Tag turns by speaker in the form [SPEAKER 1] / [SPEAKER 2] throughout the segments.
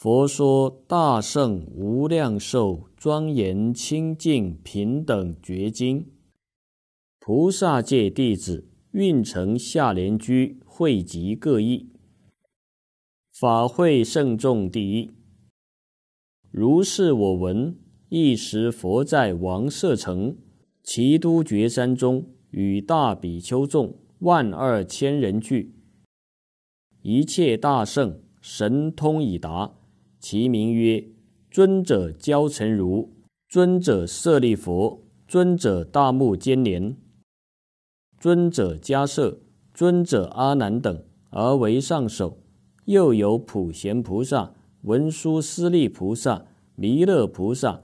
[SPEAKER 1] 佛说大圣无量寿，庄严清净平等觉经。菩萨界弟子运成下莲居，汇集各异。法会圣众第一。如是我闻，一时佛在王舍城，祇都觉山中，与大比丘众万二千人聚。一切大圣，神通已达。其名曰尊者交成如、尊者舍利佛、尊者大目犍连、尊者迦摄、尊者阿难等，而为上首。又有普贤菩萨、文殊师利菩萨、弥勒菩萨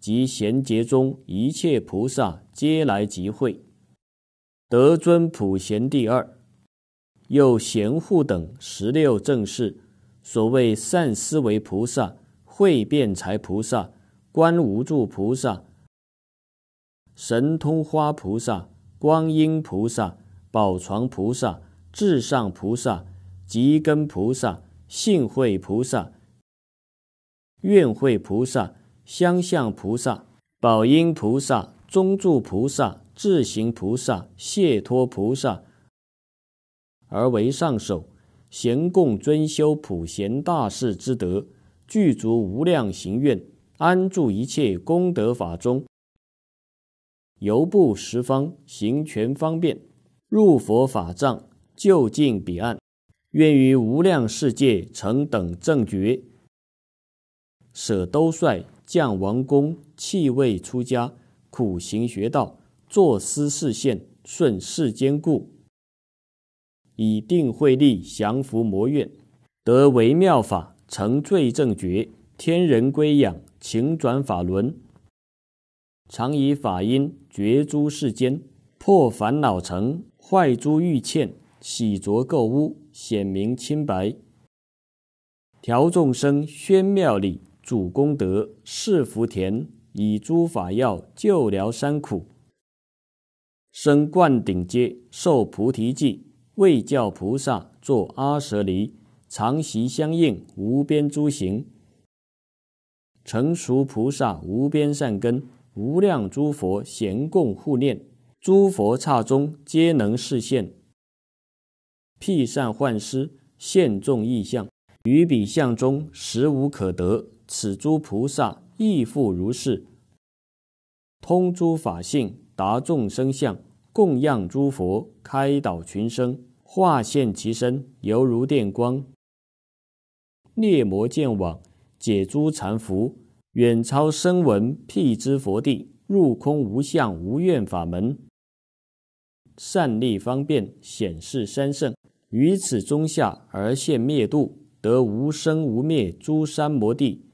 [SPEAKER 1] 及贤劫中一切菩萨，皆来集会。得尊普贤第二，又贤护等十六正士。所谓善思为菩萨，会辩才菩萨，观无住菩萨，神通花菩萨，观音菩萨，宝床菩萨，至上菩萨，吉根菩萨，信慧菩萨，愿会菩萨，相向菩萨，宝音菩萨，中住菩萨，自行菩萨，谢脱菩萨，而为上首。咸共尊修普贤大士之德，具足无量行愿，安住一切功德法中，游步十方，行全方便，入佛法藏，就近彼岸，愿于无量世界成等正觉，舍兜率，降王宫，弃位出家，苦行学道，坐思事现，顺世间故。以定慧力降伏魔怨，得微妙法成罪正觉，天人归仰，情转法轮。常以法音觉诸世间，破烦恼成坏诸欲欠，洗浊垢污，显明清白。调众生，宣妙理，主功德，示福田，以诸法药救疗三苦，生灌顶阶，受菩提记。为教菩萨作阿舍离常习相应无边诸行，成熟菩萨无边善根，无量诸佛咸共护念，诸佛刹中皆能示现，辟善幻师现众异相，于彼相中实无可得。此诸菩萨亦复如是，通诸法性达众生相，供养诸佛开导群生。化现其身，犹如电光，灭魔剑网，解诸缠缚，远超声闻辟支佛地，入空无相无愿法门，善利方便，显示三圣于此中下而现灭度，得无生无灭诸三摩地，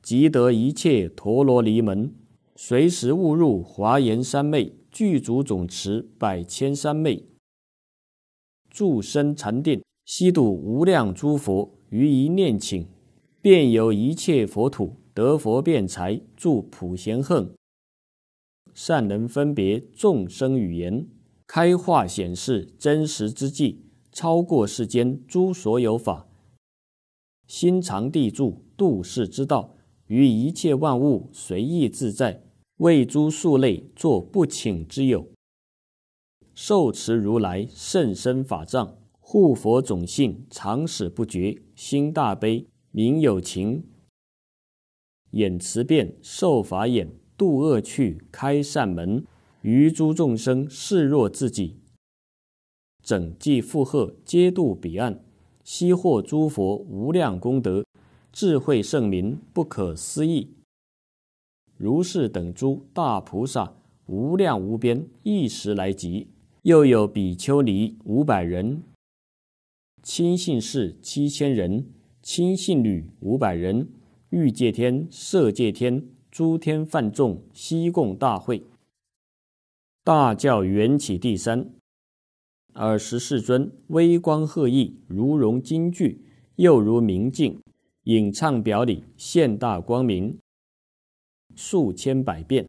[SPEAKER 1] 即得一切陀罗尼门，随时误入华严三昧，具足总持百千三昧。住身禅定，悉度无量诸佛，于一念顷，便有一切佛土，得佛辩才，住普贤恨。善能分别众生语言，开化显示真实之际，超过世间诸所有法，心常地住，度世之道，于一切万物随意自在，为诸数类作不请之友。受持如来甚深法藏，护佛种性，常使不绝。心大悲，名有情，眼慈变，受法眼，度恶趣，开善门，于诸众生示若自己。整偈复荷，皆度彼岸。悉获诸佛无量功德，智慧圣明，不可思议。如是等诸大菩萨，无量无边，一时来集。又有比丘尼五百人，亲信士七千人，亲信女五百人，欲界天、色界天、诸天犯众悉共大会。大教缘起第三，尔时世尊微光赫翼，如融金具，又如明镜，影唱表里，现大光明，数千百遍。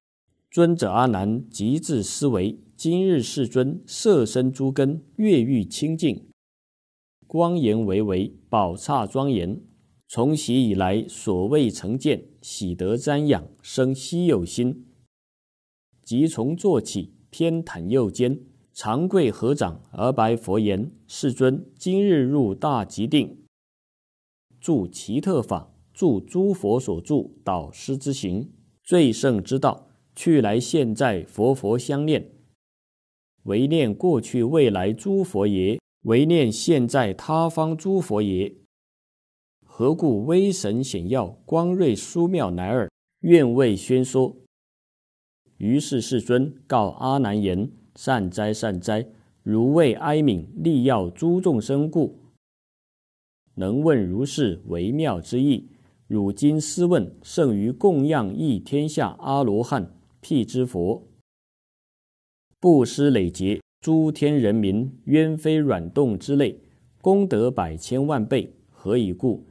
[SPEAKER 1] 尊者阿难极致思维。今日世尊色身诸根越狱清净，光颜巍巍，宝刹庄严。从昔以来，所未成见，喜得瞻仰，生希有心。即从坐起，偏袒右肩，长跪合掌而白佛言：“世尊，今日入大吉定，住奇特法，住诸佛所住导师之行，最胜之道。去来现在，佛佛相念。”唯念过去未来诸佛耶？唯念现在他方诸佛耶？何故威神显耀，光瑞殊妙来尔？愿为宣说。于是世尊告阿难言：“善哉，善哉！如为哀悯，利要诸众生故，能问如是微妙之意。汝今思问，胜于供养一天下阿罗汉，辟之佛。”布施累劫，诸天人民冤飞软动之类，功德百千万倍。何以故？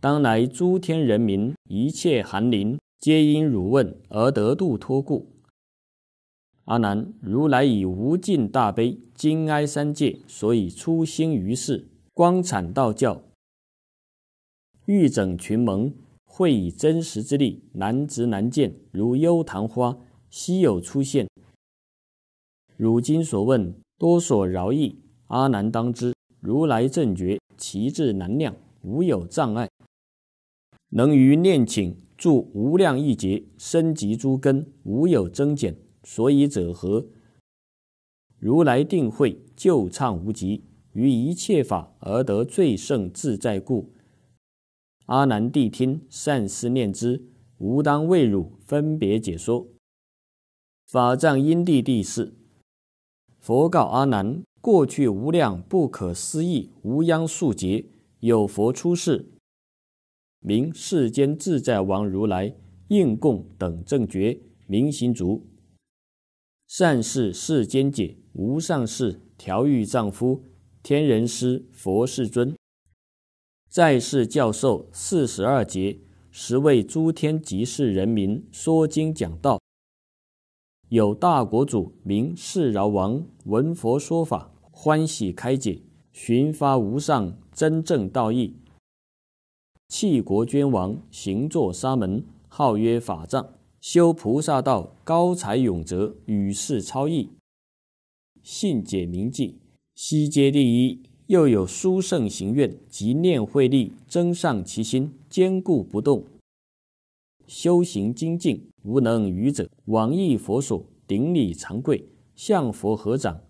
[SPEAKER 1] 当来诸天人民一切寒灵，皆因汝问而得度脱故。阿难，如来以无尽大悲，惊哀三界，所以出兴于世，光产道教，欲整群盟，会以真实之力，难执难见，如幽昙花。昔有出现，汝今所问多所饶益，阿难当知，如来正觉，其智难量，无有障碍，能于念请助无量亿劫，生及诸根，无有增减。所以者何？如来定慧，救畅无极，于一切法而得最胜自在故。阿难谛听，善思念之，吾当为汝分别解说。法藏因地第四，佛告阿难：过去无量不可思议无央数劫，有佛出世，名世间自在王如来，应供等正觉，明行足，善事世间解，无上士，调御丈夫，天人师，佛世尊。在世教授四十二劫，时为诸天及世人民说经讲道。有大国主名释饶王，闻佛说法，欢喜开解，寻发无上真正道义。弃国捐王，行作沙门，号曰法藏，修菩萨道，高才勇哲，与世超逸，信解明记，悉皆第一。又有书圣行愿及念慧力增上其心，坚固不动。修行精进无能愚者，往诣佛所顶礼常跪，向佛合掌，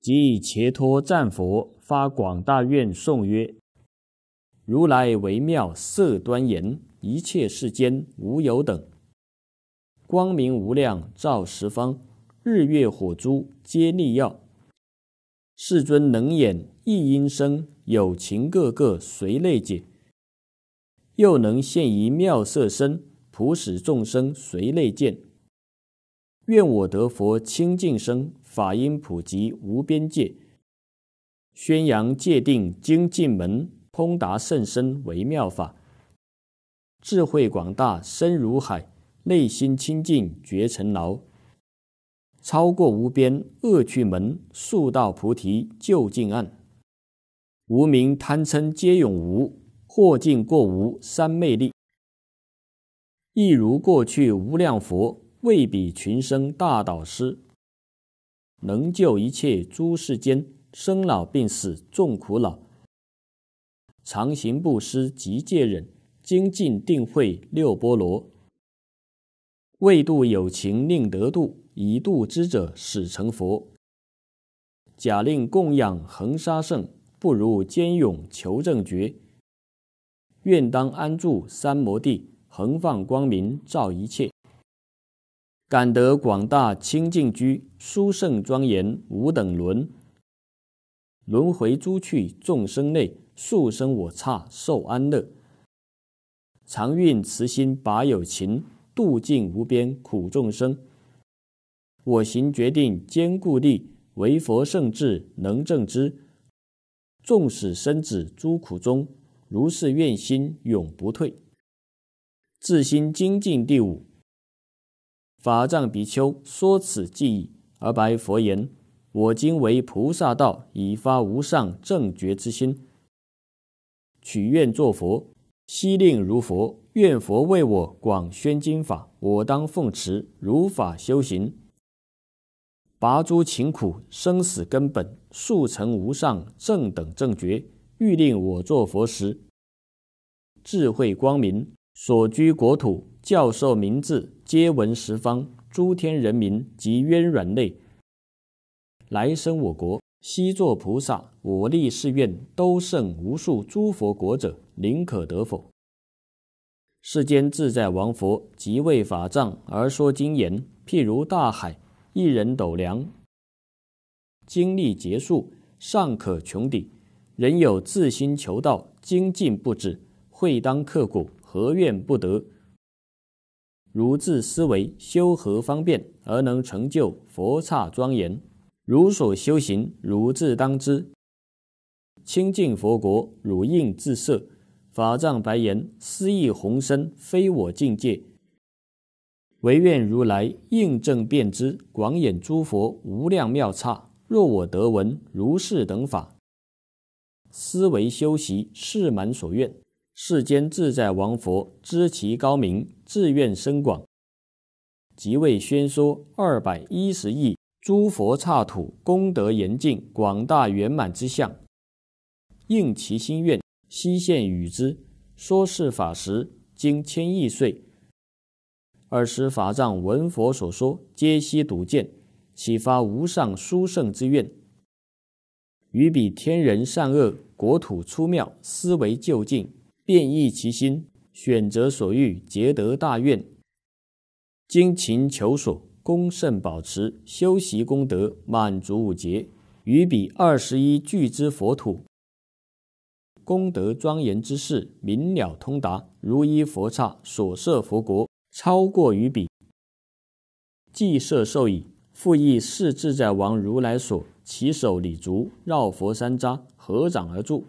[SPEAKER 1] 即切托赞佛发广大愿颂曰：如来微妙色端严，一切世间无有等，光明无量照十方，日月火珠皆利耀。世尊能演一音声，有情个个随类解。又能现于妙色身，普使众生随类见。愿我得佛清净身，法音普及无边界。宣扬界定精进门，通达甚深为妙法。智慧广大深如海，内心清净绝尘劳。超过无边恶趣门，速到菩提究竟岸。无名贪嗔皆永无。或尽过无三昧力，一如过去无量佛，为彼群生大导师，能救一切诸世间，生老病死众苦恼。常行布施及戒忍，精进定慧六波罗。未度有情令得度，一度之者始成佛。假令供养恒沙圣，不如坚勇求正觉。愿当安住三摩地，恒放光明照一切。感得广大清净居，殊胜庄严无等轮。轮回诸趣众生内，速生我刹受安乐。常运慈心拔有情，度尽无边苦众生。我行决定坚固力，为佛圣智能正知。纵使生子诸苦中。如是愿心永不退，自心精进第五。法藏比丘说此记忆，而白佛言：“我今为菩萨道，以发无上正觉之心，取愿作佛。悉令如佛，愿佛为我广宣经法，我当奉持，如法修行。拔诸勤苦，生死根本，速成无上正等正觉。”欲令我作佛时，智慧光明所居国土，教授名字，皆闻十方诸天人民及冤软类，来生我国，悉作菩萨。我立誓愿，都胜无数诸佛国者，宁可得否？世间自在王佛即为法藏而说经言：譬如大海，一人斗量，经历劫数，尚可穷顶。人有自心求道，精进不止，会当刻骨，何怨不得？如自思维修何方便，而能成就佛刹庄严？如所修行，如自当知。清净佛国，如应自摄；法藏白言，思意红身，非我境界。唯愿如来应正便知，广演诸佛无量妙刹。若我得闻如是等法。思维修习，是满所愿。世间自在王佛知其高明，自愿深广，即为宣说二百一十亿诸佛刹土功德严净广大圆满之相，应其心愿，悉现与之。说是法时，经千亿岁，尔时法藏闻佛所说，皆悉睹见，启发无上殊胜之愿，于彼天人善恶。国土出妙思维，究竟变异其心，选择所欲，结得大愿。精勤求索，功慎保持，修习功德，满足五劫，于彼二十一俱之佛土，功德庄严之事，明了通达，如一佛刹所设佛国，超过于彼。既设受已，复忆世自在王如来所，其手礼足，绕佛三匝。合掌而住，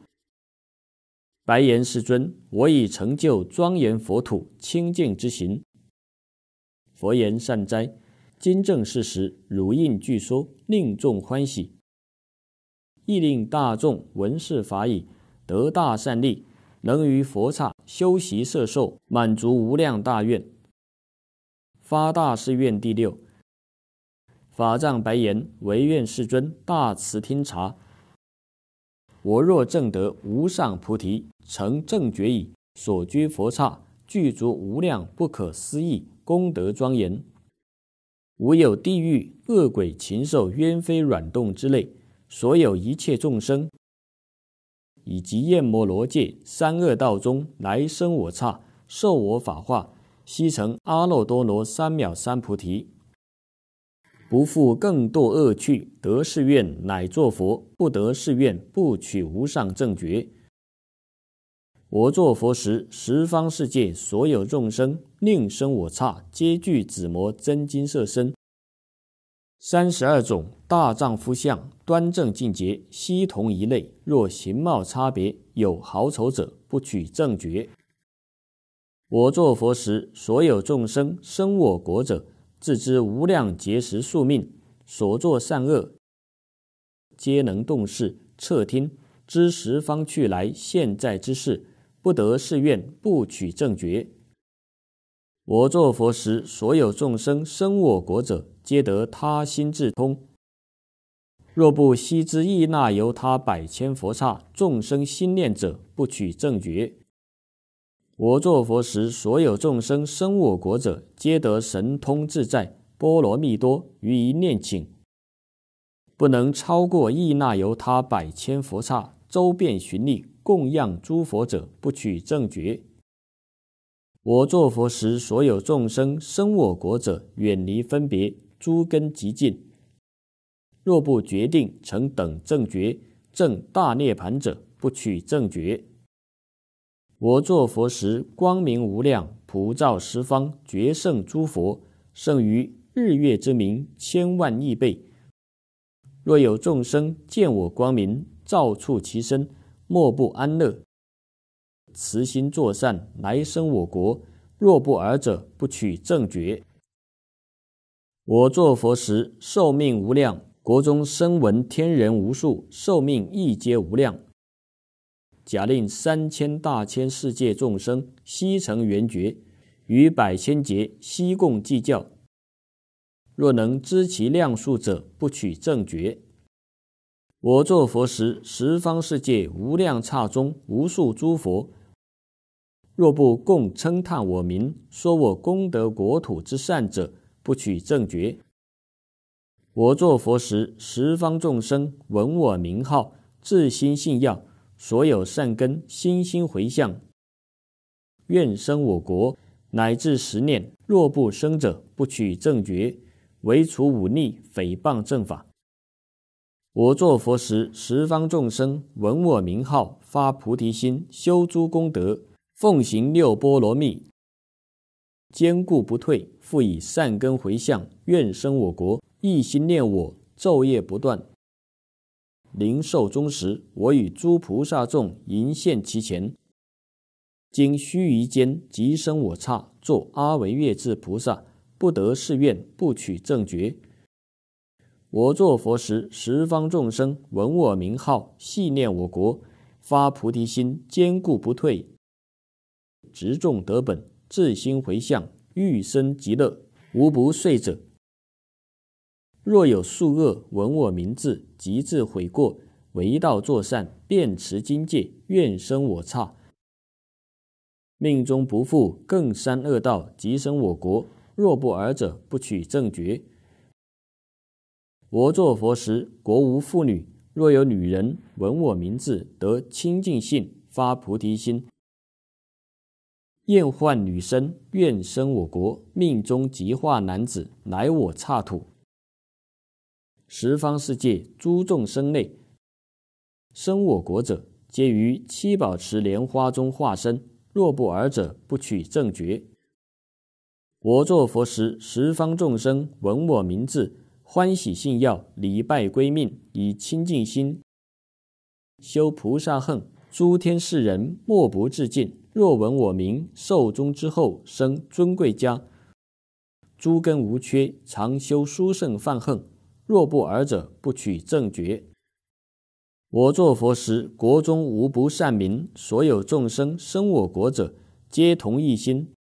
[SPEAKER 1] 白岩世尊，我已成就庄严佛土清净之行。佛言善哉，今正事实，如应具说，令众欢喜，亦令大众闻是法已，得大善利，能于佛刹修习摄受，满足无量大愿，发大誓愿。第六，法藏白岩唯愿世尊大慈听察。我若正得无上菩提，成正觉矣。所居佛刹具足无量不可思议功德庄严，无有地狱、恶鬼、禽兽、冤飞、软动之类，所有一切众生，以及焰魔罗界三恶道中来生我刹受我法化，悉成阿耨多罗三藐三菩提。不复更堕恶趣，得是愿，乃作佛；不得是愿，不取无上正觉。我作佛时，十方世界所有众生，令生我刹，皆具紫魔真金色身，三十二种大丈夫相，端正净洁，悉同一类。若形貌差别有好丑者，不取正觉。我作佛时，所有众生生我国者，自知无量劫时宿命所作善恶，皆能动视彻听，知十方去来现在之事，不得誓愿不取正觉。我作佛时，所有众生生我国者，皆得他心自通。若不悉知一那由他百千佛刹众生心念者，不取正觉。我作佛时，所有众生生我国者，皆得神通自在。波罗蜜多，于一念顷，不能超过亿那由他百千佛刹，周遍寻觅供养诸佛者，不取正觉。我作佛时，所有众生生我国者，远离分别，诸根极尽。若不决定成等正觉，正大涅盘者，不取正觉。我作佛时，光明无量，普照十方，绝胜诸佛，胜于日月之明千万亿倍。若有众生见我光明，照触其身，莫不安乐。慈心作善，来生我国。若不尔者，不取正觉。我作佛时，寿命无量，国中生闻天人无数，寿命亦皆无量。假令三千大千世界众生悉成圆觉，与百千劫悉共计较。若能知其量数者，不取正觉。我作佛时，十方世界无量刹中无数诸佛，若不共称叹我名，说我功德国土之善者，不取正觉。我作佛时，十方众生闻我名号，自心信要。所有善根，心心回向，愿生我国，乃至十念，若不生者，不取正觉。唯除五逆、诽谤正法。我作佛时，十方众生闻我名号，发菩提心，修诸功德，奉行六波罗蜜，坚固不退，复以善根回向，愿生我国，一心念我，昼夜不断。灵寿终时，我与诸菩萨众迎现其前。经须臾间，即生我刹，作阿维月智菩萨，不得誓愿，不取正觉。我作佛时，十方众生闻我名号，系念我国，发菩提心，坚固不退，执众得本，自心回向，欲生极乐，无不遂者。若有数恶闻我名字，即自悔过，为道作善，便持金戒，愿生我刹。命中不负，更生恶道，即生我国。若不尔者，不取正觉。我作佛时，国无妇女。若有女人闻我名字，得清净信，发菩提心，厌患女身，愿生我国，命中即化男子来我刹土。十方世界诸众生类，生我国者，皆于七宝池莲花中化身。若不尔者，不取正觉。我作佛时，十方众生闻我名字，欢喜信要，礼拜归命，以清净心修菩萨恨，诸天世人莫不自敬。若闻我名，寿终之后生尊贵家，诸根无缺，常修殊胜梵恨，若不尔者，不取正觉。我作佛时，国中无不善民；所有众生生我国者，皆同一心，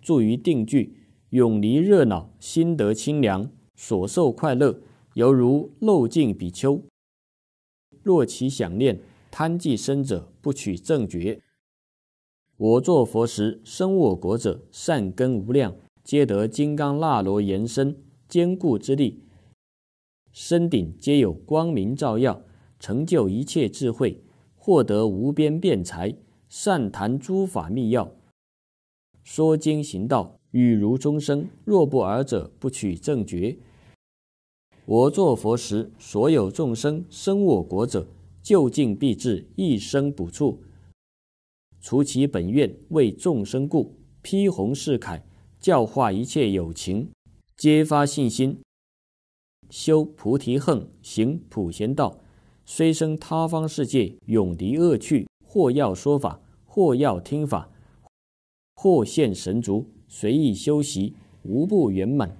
[SPEAKER 1] 住于定居，永离热恼，心得清凉，所受快乐，犹如漏尽比丘。若其想念贪计生者，不取正觉。我作佛时，生我国者，善根无量，皆得金刚那罗延伸坚固之力。身顶皆有光明照耀，成就一切智慧，获得无边辩才，善谈诸法密要，说经行道，语如钟声。若不尔者，不取正觉。我作佛时，所有众生生我国者，就近必至，一生不处。除其本愿为众生故，披红饰铠，教化一切有情，揭发信心。修菩提恨，行普贤道，虽生他方世界，永离恶趣，或要说法，或要听法，或现神足，随意修习，无不圆满。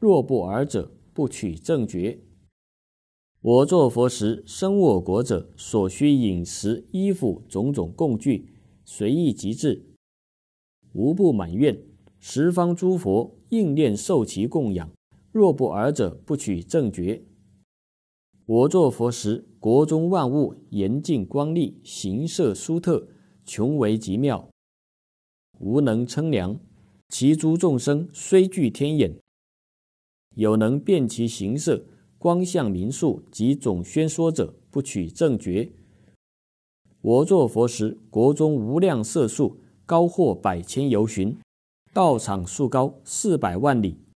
[SPEAKER 1] 若不尔者，不取正觉。我作佛时，生我国者，所需饮食、衣服种种供具，随意即至，无不满愿。十方诸佛应念受其供养。若不尔者，不取正觉。我作佛时，国中万物严净光丽，形色殊特，穷为极妙，无能称量。其诸众生虽具天眼，有能辨其形色、光相、明数及总宣说者，不取正觉。我作佛时，国中无量色数，高或百千由旬，道场数高四百万里。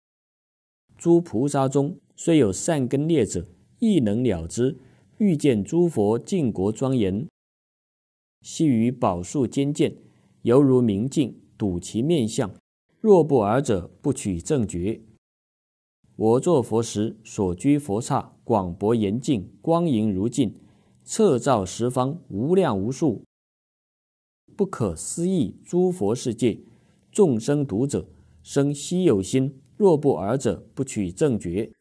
[SPEAKER 1] 诸菩萨中，虽有善根劣者，亦能了之。欲见诸佛净国庄严，悉于宝树间见，犹如明镜睹其面相。若不尔者，不取正觉。我作佛时，所居佛刹广博严净，光明如镜，彻照十方无量无数不可思议诸佛世界，众生读者生希有心。若不尔者，不取正觉。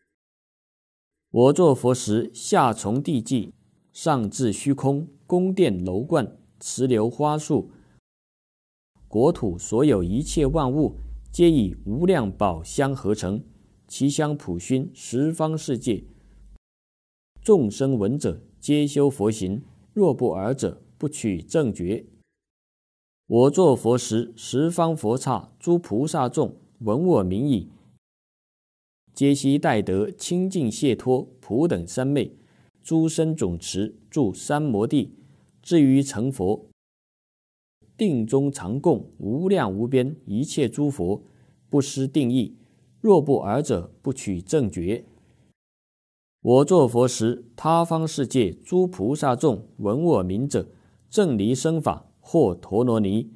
[SPEAKER 1] 我作佛时，下从地际，上至虚空，宫殿楼观，池流花树，国土所有一切万物，皆以无量宝相合成，其香普熏十方世界，众生闻者，皆修佛行。若不尔者，不取正觉。我作佛时，十方佛刹诸菩萨众，闻我名已。皆悉待得清净解脱，普等三昧，诸身总持，住三摩地，至于成佛。定中常供无量无边一切诸佛，不失定义。若不尔者，不取正觉。我作佛时，他方世界诸菩萨众，闻我名者，正离身法，或陀罗尼，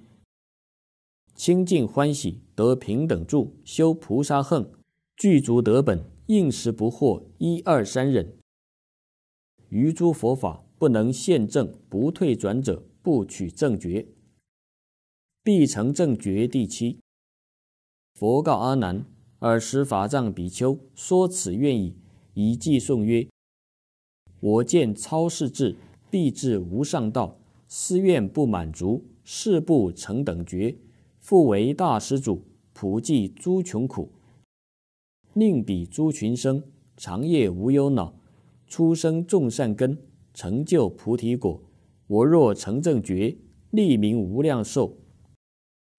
[SPEAKER 1] 清净欢喜，得平等住，修菩萨行。具足得本，应时不惑，一二三忍。于诸佛法不能现正不退转者，不取正觉。必成正觉第七。佛告阿难：尔时法藏比丘说此愿已，以偈颂曰：“我见超世智，必至无上道。思愿不满足，是不成等觉。复为大施主，普济诸穷苦。”宁比诸群生，长夜无忧恼；出生众善根，成就菩提果。我若成正觉，利民无量寿。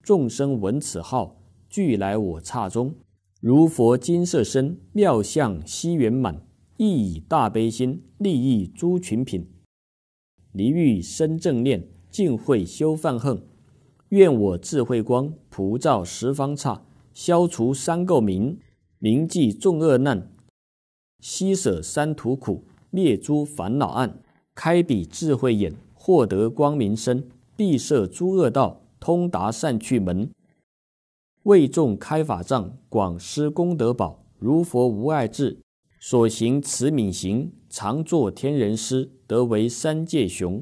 [SPEAKER 1] 众生闻此号，俱来我刹中。如佛金色身，妙相悉圆满。亦以大悲心，利益诸群品。离欲生正念，尽会修梵行。愿我智慧光，普照十方刹，消除三垢名。明记众恶难，悉舍三途苦，灭诸烦恼暗，开彼智慧眼，获得光明身，闭舍诸恶道，通达善趣门。为众开法藏，广施功德宝，如佛无碍智，所行慈悯行，常作天人师，得为三界雄。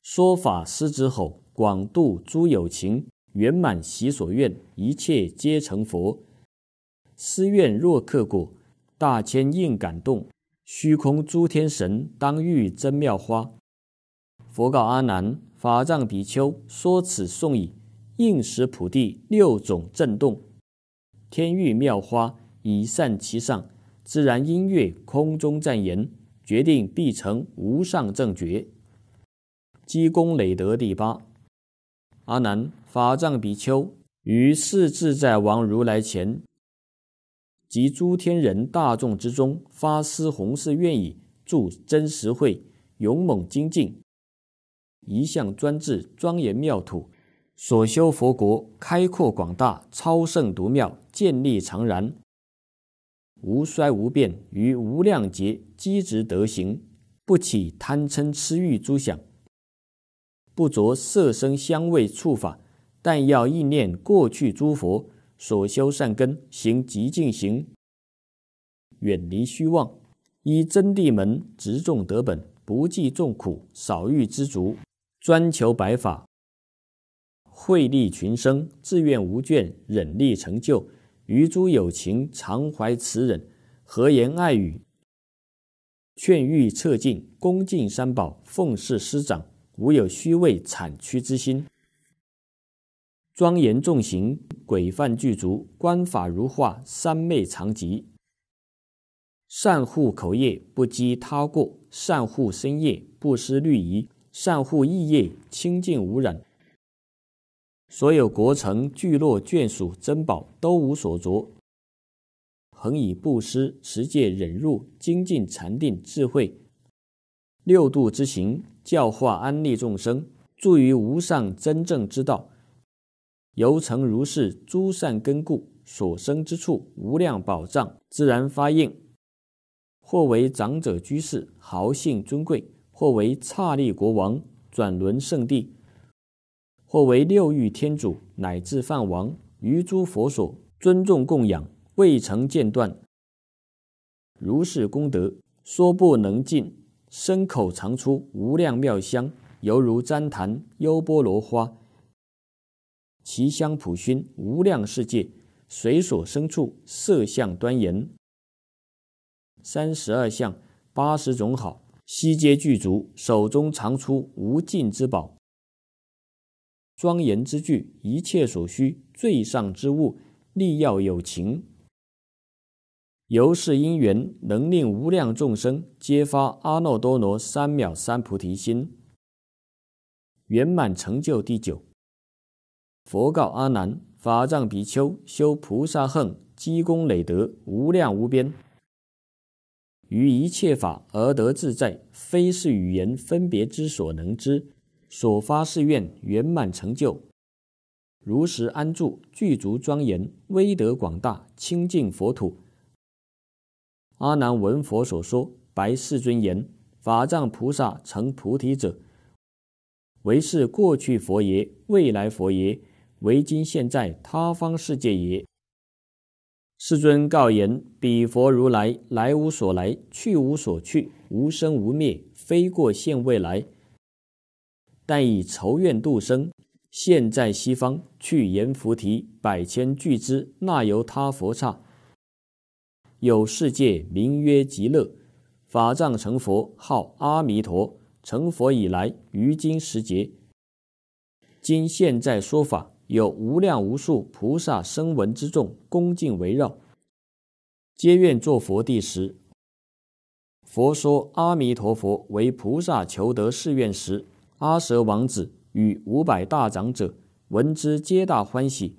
[SPEAKER 1] 说法师之吼，广度诸有情，圆满习所愿，一切皆成佛。思怨若刻果，大千应感动，虚空诸天神当遇真妙花。佛告阿难：法藏比丘说此颂已，应时普地六种震动，天欲妙花以善其上，自然音乐空中赞言，决定必成无上正觉。积功累德第八，阿难法藏比丘于四自在王如来前。及诸天人大众之中，发思弘誓愿以助真实慧，勇猛精进，一向专制，庄严妙土，所修佛国开阔广大，超胜独妙，见立常然，无衰无变，于无量劫积植德行，不起贪嗔痴欲诸想，不着色声香味触法，但要意念过去诸佛。所修善根，行极进行，远离虚妄，依真谛门，执众德本，不计众苦，少欲知足，专求白法，惠利群生，自愿无倦，忍力成就，于诸有情，常怀慈忍，和言爱语，劝欲策进，恭敬三宝，奉事师长，无有虚伪惨屈之心。庄严重行，鬼犯具足，观法如画，三昧常吉。善护口业，不积他过；善护身业，不思虑疑；善护意业，清净无染。所有国城聚落眷属珍宝，都无所着。恒以布施、持戒、忍辱、精进、禅定、智慧，六度之行，教化安利众生，助于无上真正之道。犹曾如是，诸善根故所生之处，无量宝藏自然发应；或为长者居士，豪姓尊贵；或为刹利国王，转轮圣地；或为六欲天主，乃至梵王，于诸佛所尊重供养，未曾间断。如是功德，说不能尽。身口常出无量妙香，犹如旃檀、优波罗花。其香普熏无量世界，水所生处色相端严，三十二相八十种好悉皆具足，手中常出无尽之宝，庄严之具一切所需最上之物，利要有情。由是因缘能令无量众生皆发阿耨多罗三藐三菩提心，圆满成就第九。佛告阿难：“法藏比丘修菩萨横积功累德，无量无边，于一切法而得自在，非是语言分别之所能知。所发誓愿圆满成就，如实安住，具足庄严，威德广大，清净佛土。”阿难闻佛所说，白世尊言：“法藏菩萨成菩提者，唯是过去佛爷，未来佛爷。唯今现在他方世界也，世尊告言：“彼佛如来来无所来，去无所去，无生无灭，非过现未来。但以仇怨度生。现在西方去言菩提百千俱胝那由他佛刹，有世界名曰极乐，法藏成佛号阿弥陀。成佛以来，于今时节，今现在说法。”有无量无数菩萨声闻之众恭敬围绕，皆愿作佛地时。佛说阿弥陀佛为菩萨求得誓愿时，阿舍王子与五百大长者闻之，皆大欢喜。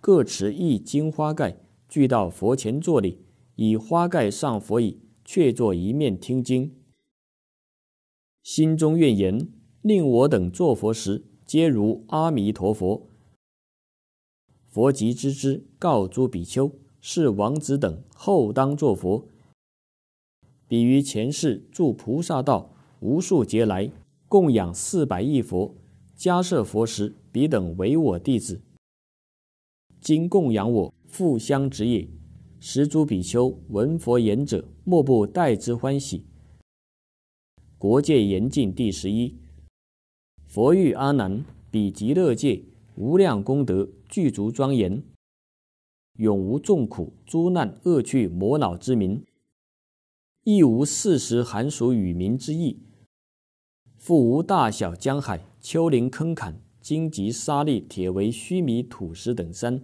[SPEAKER 1] 各持一金花盖，聚到佛前坐礼，以花盖上佛椅，却坐一面听经。心中怨言：令我等做佛时。皆如阿弥陀佛，佛即知之，告诸比丘：是王子等后当作佛。彼于前世住菩萨道无数劫来供养四百亿佛，加设佛时，彼等为我弟子。今供养我，复相职也。十诸比丘闻佛言者，莫不待之欢喜。国界严禁第十一。佛域阿难，彼极乐界，无量功德具足庄严，永无众苦诸难恶趣魔恼之名，亦无四时寒暑雨明之意，复无大小江海丘陵坑坎荆棘沙砾铁为须弥土石等山，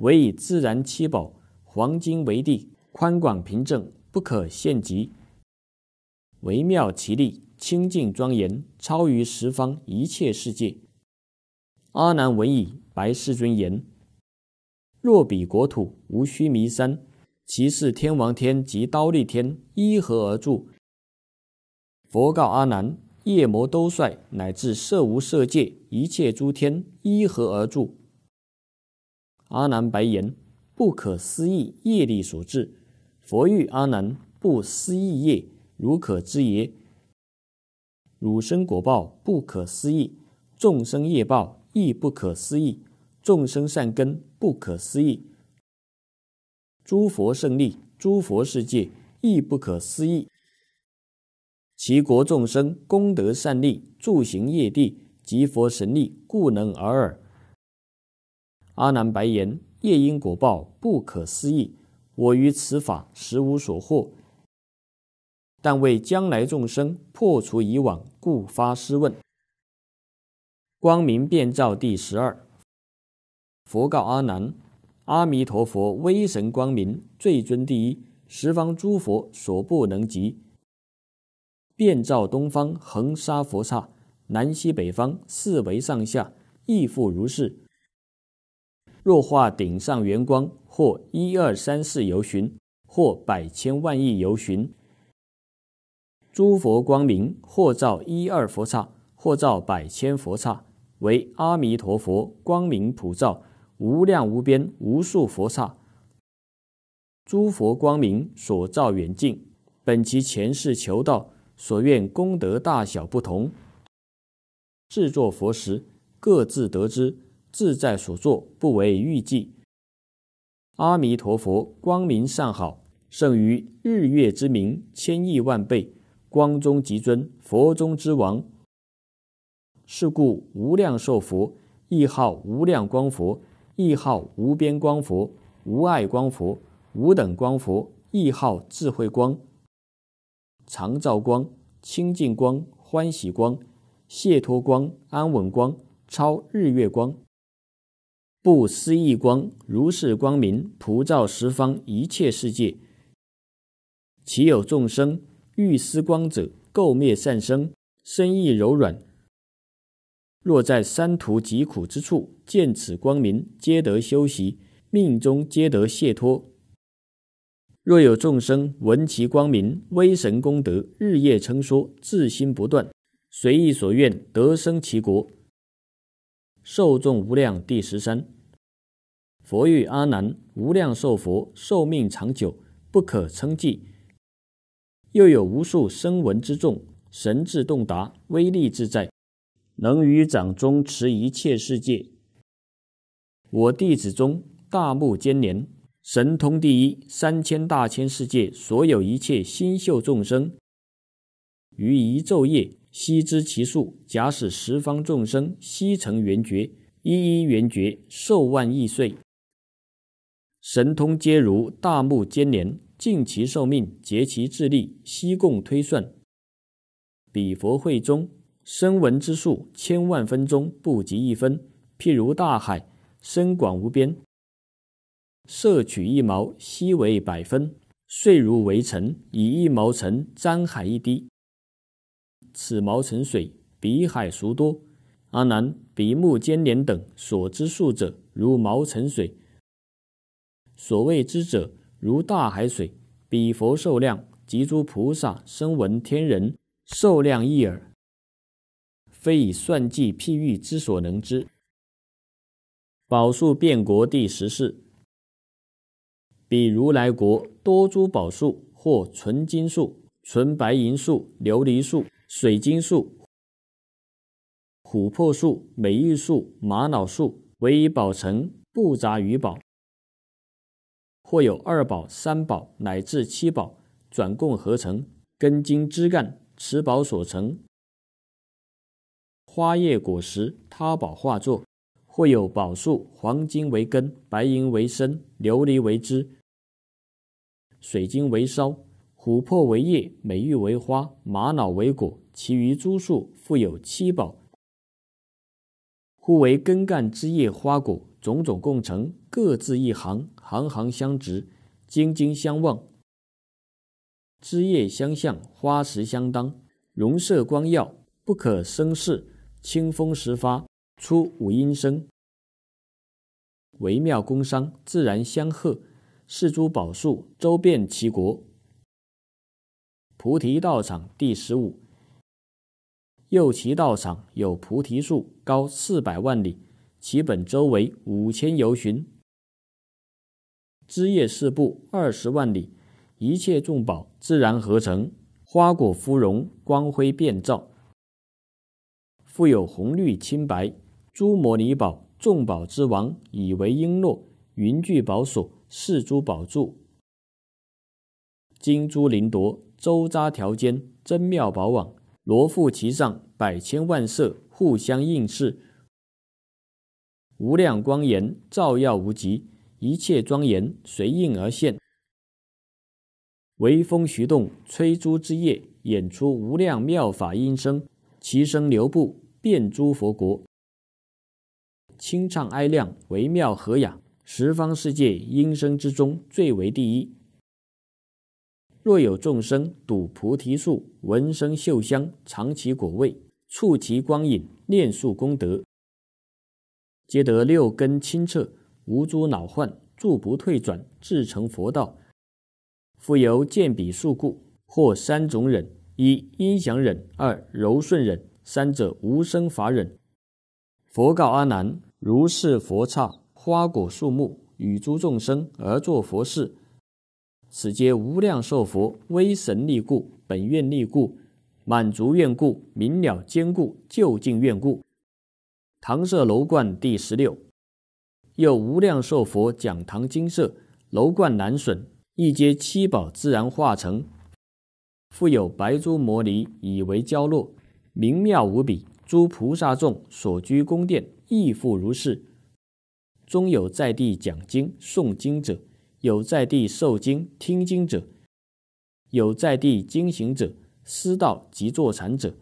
[SPEAKER 1] 唯以自然七宝黄金为地，宽广平整，不可限极，惟妙其力，清净庄严。超于十方一切世界。阿难闻已，白世尊言：“若彼国土无须弥山，其是天王天及刀立天依何而住？”佛告阿难：“夜魔都帅乃至色无色界一切诸天依何而住？”阿难白言：“不可思议业力所致。”佛欲阿难不思议业，如可知耶？汝生果报不可思议，众生业报亦不可思议，众生善根不可思议，诸佛胜力、诸佛世界亦不可思议。其国众生功德善利，助行业地，及佛神力，故能尔尔。阿难白言：业因果报不可思议，我于此法实无所获。但为将来众生破除以往故，发思问。光明遍照第十二。佛告阿难：阿弥陀佛威神光明最尊第一，十方诸佛所不能及。遍照东方恒沙佛刹，南西北方四维上下亦复如是。若化顶上圆光，或一二三四游巡，或百千万亿游巡。诸佛光明或照一二佛刹，或照百千佛刹，为阿弥陀佛光明普照，无量无边无数佛刹。诸佛光明所照远近，本其前世求道所愿功德大小不同，自作佛时各自得之，自在所作不为预计。阿弥陀佛光明善好，胜于日月之明千亿万倍。光中极尊，佛中之王。是故无量寿佛，亦号无量光佛，亦号无边光佛、无碍光佛、无等光佛，亦号智慧光、常照光、清净光、欢喜光、解脱光、安稳光、超日月光、不思议光。如是光明普照十方一切世界，其有众生。欲思光者，垢灭善生，身亦柔软。若在三途极苦之处，见此光明，皆得修习，命中皆得解脱。若有众生闻其光明威神功德，日夜称说，自心不断，随意所愿，得生其国，受众无量。第十三，佛欲阿难，无量寿佛寿命长久，不可称计。又有无数声闻之众，神智洞达，威力自在，能于掌中持一切世界。我弟子中大目犍连神通第一，三千大千世界所有一切星宿众生，于一昼夜悉知其数。假使十方众生悉成圆觉，一一圆觉寿万亿岁，神通皆如大目犍连。尽其寿命，竭其智力，悉共推算。彼佛会中，生闻之数千万分钟不及一分。譬如大海，深广无边，摄取一毛，悉为百分。遂如为尘，以一毛尘沾海一滴，此毛尘水，比海孰多？阿难，鼻目坚连等所知数者，如毛尘水。所谓之者。如大海水，彼佛受量及诸菩萨、声闻天人受量一耳，非以算计譬喻之所能知。宝树遍国第十四，比如来国多诸宝树，或纯金树、纯白银树、琉璃树、水晶树、琥珀树、美玉树、玛瑙树，唯以宝成，不杂于宝。或有二宝、三宝乃至七宝转共合成根茎枝干，此宝所成花叶果实他宝化作；或有宝树，黄金为根，白银为身，琉璃为枝，水晶为梢，琥珀为叶，美玉为花，玛瑙为果，其余诸树复有七宝，互为根干枝叶花果种种共成。各自一行，行行相值，茎茎相望，枝叶相向，花石相当，容色光耀，不可生事。清风时发出五音声，惟妙工商，自然相和。是珠宝树周遍其国。菩提道场第十五。右旗道场有菩提树，高四百万里，其本周围五千由旬。枝叶四布，二十万里，一切众宝自然合成，花果芙蓉，光辉遍照，复有红绿青白，诸摩尼宝，众宝之王，以为璎珞，云聚宝锁，饰珠宝柱，金珠麟铎，周匝条间，真妙宝网，罗覆其上，百千万色，互相映饰，无量光颜，照耀无极。一切庄严随应而现，微风徐动，吹诸之叶，演出无量妙法音声，其声流布遍诸佛国，清唱哀亮，微妙和雅，十方世界音声之中最为第一。若有众生睹菩提树，闻声嗅香，尝其果味，触其光影，念树功德，皆得六根清澈。无诸恼患，住不退转，至成佛道。复有见彼数故，或三种忍：一音想忍，二柔顺忍，三者无生法忍。佛告阿难：如是佛刹，花果树木，与诸众生，而作佛事。此皆无量寿佛威神力故，本愿力故，满足愿故，明了坚固，究竟愿故。唐舍楼观第十六。有无量寿佛讲堂金色楼观南损，一阶七宝自然化成，复有白珠摩尼以为交络，明妙无比。诸菩萨众所居宫殿亦复如是。中有在地讲经诵经者，有在地受经听经者，有在地经行者、思道及坐禅者，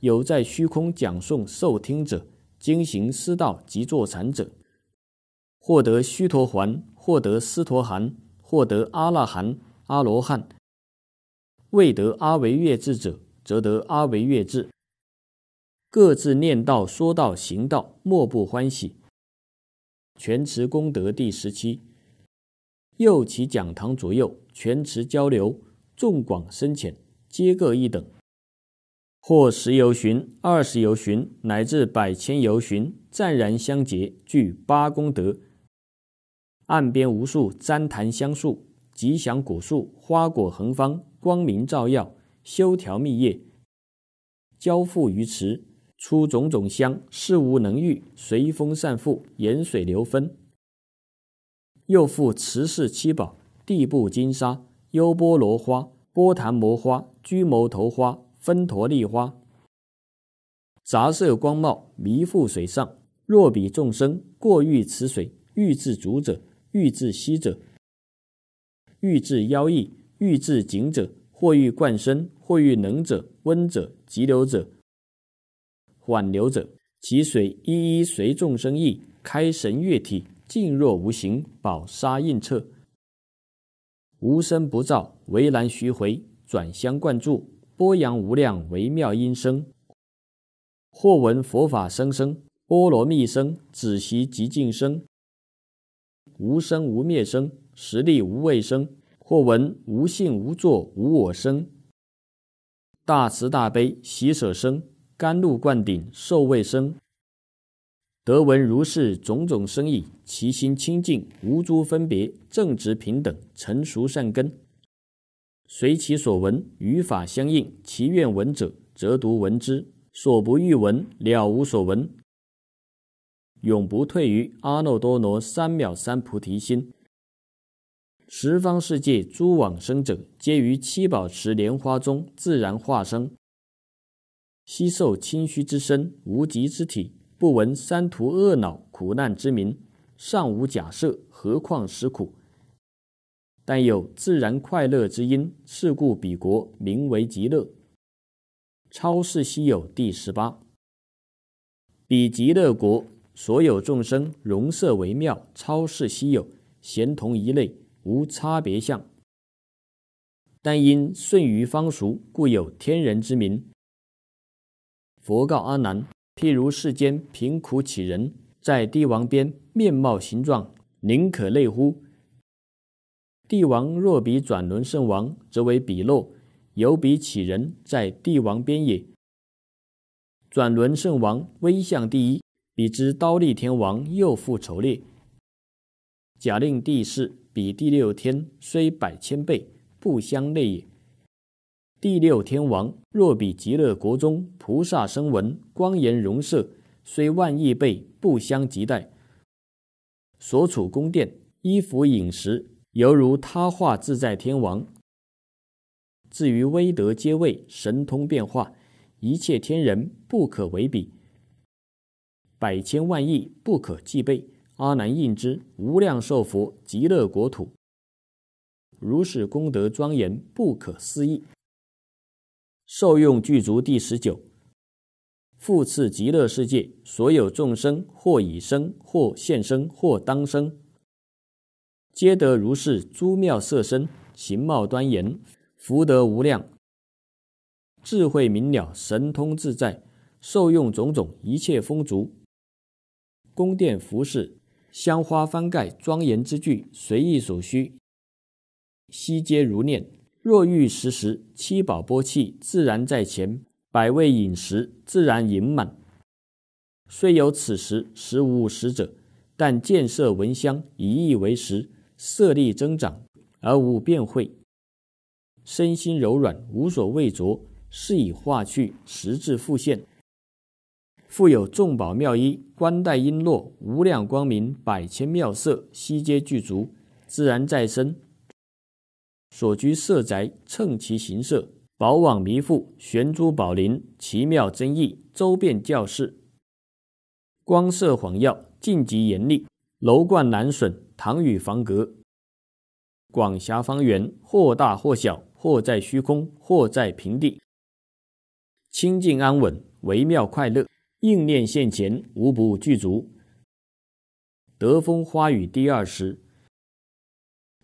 [SPEAKER 1] 有在虚空讲诵受听者、经行思道及坐禅者。获得须陀环，获得斯陀含，获得阿那含、阿罗汉；未得阿维越智者，则得阿维越智。各自念道、说道、行道，莫不欢喜。全持功德第十七。右起讲堂左右，全持交流，众广深浅，皆各一等。或十由旬，二十由旬，乃至百千由旬，湛然相结，具八功德。岸边无数旃檀香树、吉祥果树、花果横芳，光明照耀，修条密叶，交付于池，出种种香，事无能御，随风散覆，沿水流分。又复池是七宝：地步金沙、优波罗花、波檀摩花、居牟头花、芬陀利花，杂色光貌迷覆水上。若比众生过欲此水欲自足者。欲治息者，欲治妖异；欲治井者，或欲贯身，或欲能者、温者、急流者、缓流者，其水一一随众生意，开神悦体，静若无形，宝沙印彻，无声不照，为难徐回，转相贯注，波扬无量，微妙音声。或闻佛法声声，波罗蜜声，子息即静声。无生无灭生，实力无畏生；或闻无性无作无我生，大慈大悲喜舍生，甘露灌顶受位生。得闻如是种种生意，其心清净，无诸分别，正直平等，成熟善根，随其所闻，与法相应，其愿闻者，则读闻之；所不欲闻，了无所闻。永不退于阿耨多罗三藐三菩提心，十方世界诸往生者，皆于七宝池莲花中自然化生，悉受清虚之身，无极之体，不闻三途恶恼苦难之名，尚无假设，何况实苦？但有自然快乐之因，是故彼国名为极乐，超世稀有。第十八，彼极乐国。所有众生容色微妙，超世稀有，咸同一类，无差别相。但因顺于方俗，故有天人之名。佛告阿难：譬如世间贫苦乞人，在帝王边，面貌形状，宁可类乎？帝王若比转轮圣王，则为比陋；有比乞人在帝王边也。转轮圣王威象第一。已之刀立天王，又复仇列；假令地势比第六天，虽百千倍，不相类也。第六天王若比极乐国中菩萨声闻光颜容色，虽万亿倍，不相及待。所处宫殿、衣服饮食，犹如他化自在天王。至于威德皆位、神通变化，一切天人不可为比。百千万亿不可计备。阿难应之。无量寿佛极乐国土，如是功德庄严不可思议。受用具足第十九。复次极乐世界所有众生，或已生，或现生，或当生，皆得如是诸妙色身，形貌端严，福德无量，智慧明了，神通自在，受用种种一切丰足。宫殿服饰、香花翻盖、庄严之具，随意所需，悉皆如念。若欲食时，七宝波气自然在前，百味饮食自然盈满。虽有此食，实无食者，但见色闻香，以意为食，色力增长，而无变会，身心柔软，无所畏着，是以化去，实质复现。复有众宝妙衣、冠带璎珞、无量光明、百千妙色，悉皆具足，自然在身。所居色宅，称其形色，宝网迷覆，悬珠宝林，奇妙真意，周遍教室。光色晃耀，尽极严厉，楼冠难损，堂宇房阁，广狭方圆，或大或小，或在虚空，或在平地，清净安稳，微妙快乐。应念现前，无不具足。得风花雨第二时，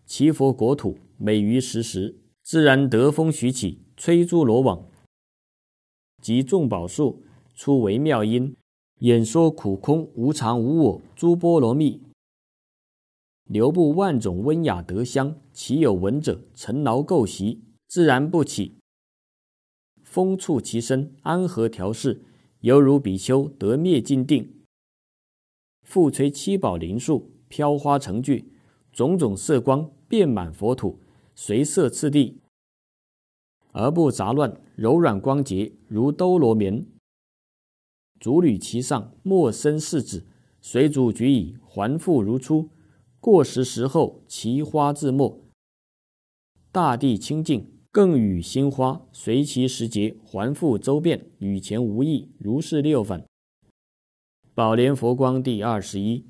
[SPEAKER 1] 其佛国土每于时时，自然得风徐起，吹诸罗网及众宝树，出微妙音，演说苦空无常无我诸波罗蜜，流布万种温雅德香，其有闻者，尘劳垢习自然不起。风触其身，安和调适？犹如比丘得灭尽定，复垂七宝灵树，飘花成聚，种种色光遍满佛土，随色次第，而不杂乱，柔软光洁，如兜罗绵。足履其上，莫生四指，随主举以还复如初。过时时候，其花自没，大地清净。更与新花随其时节还复周遍，与前无异。如是六分，宝莲佛光第二十一。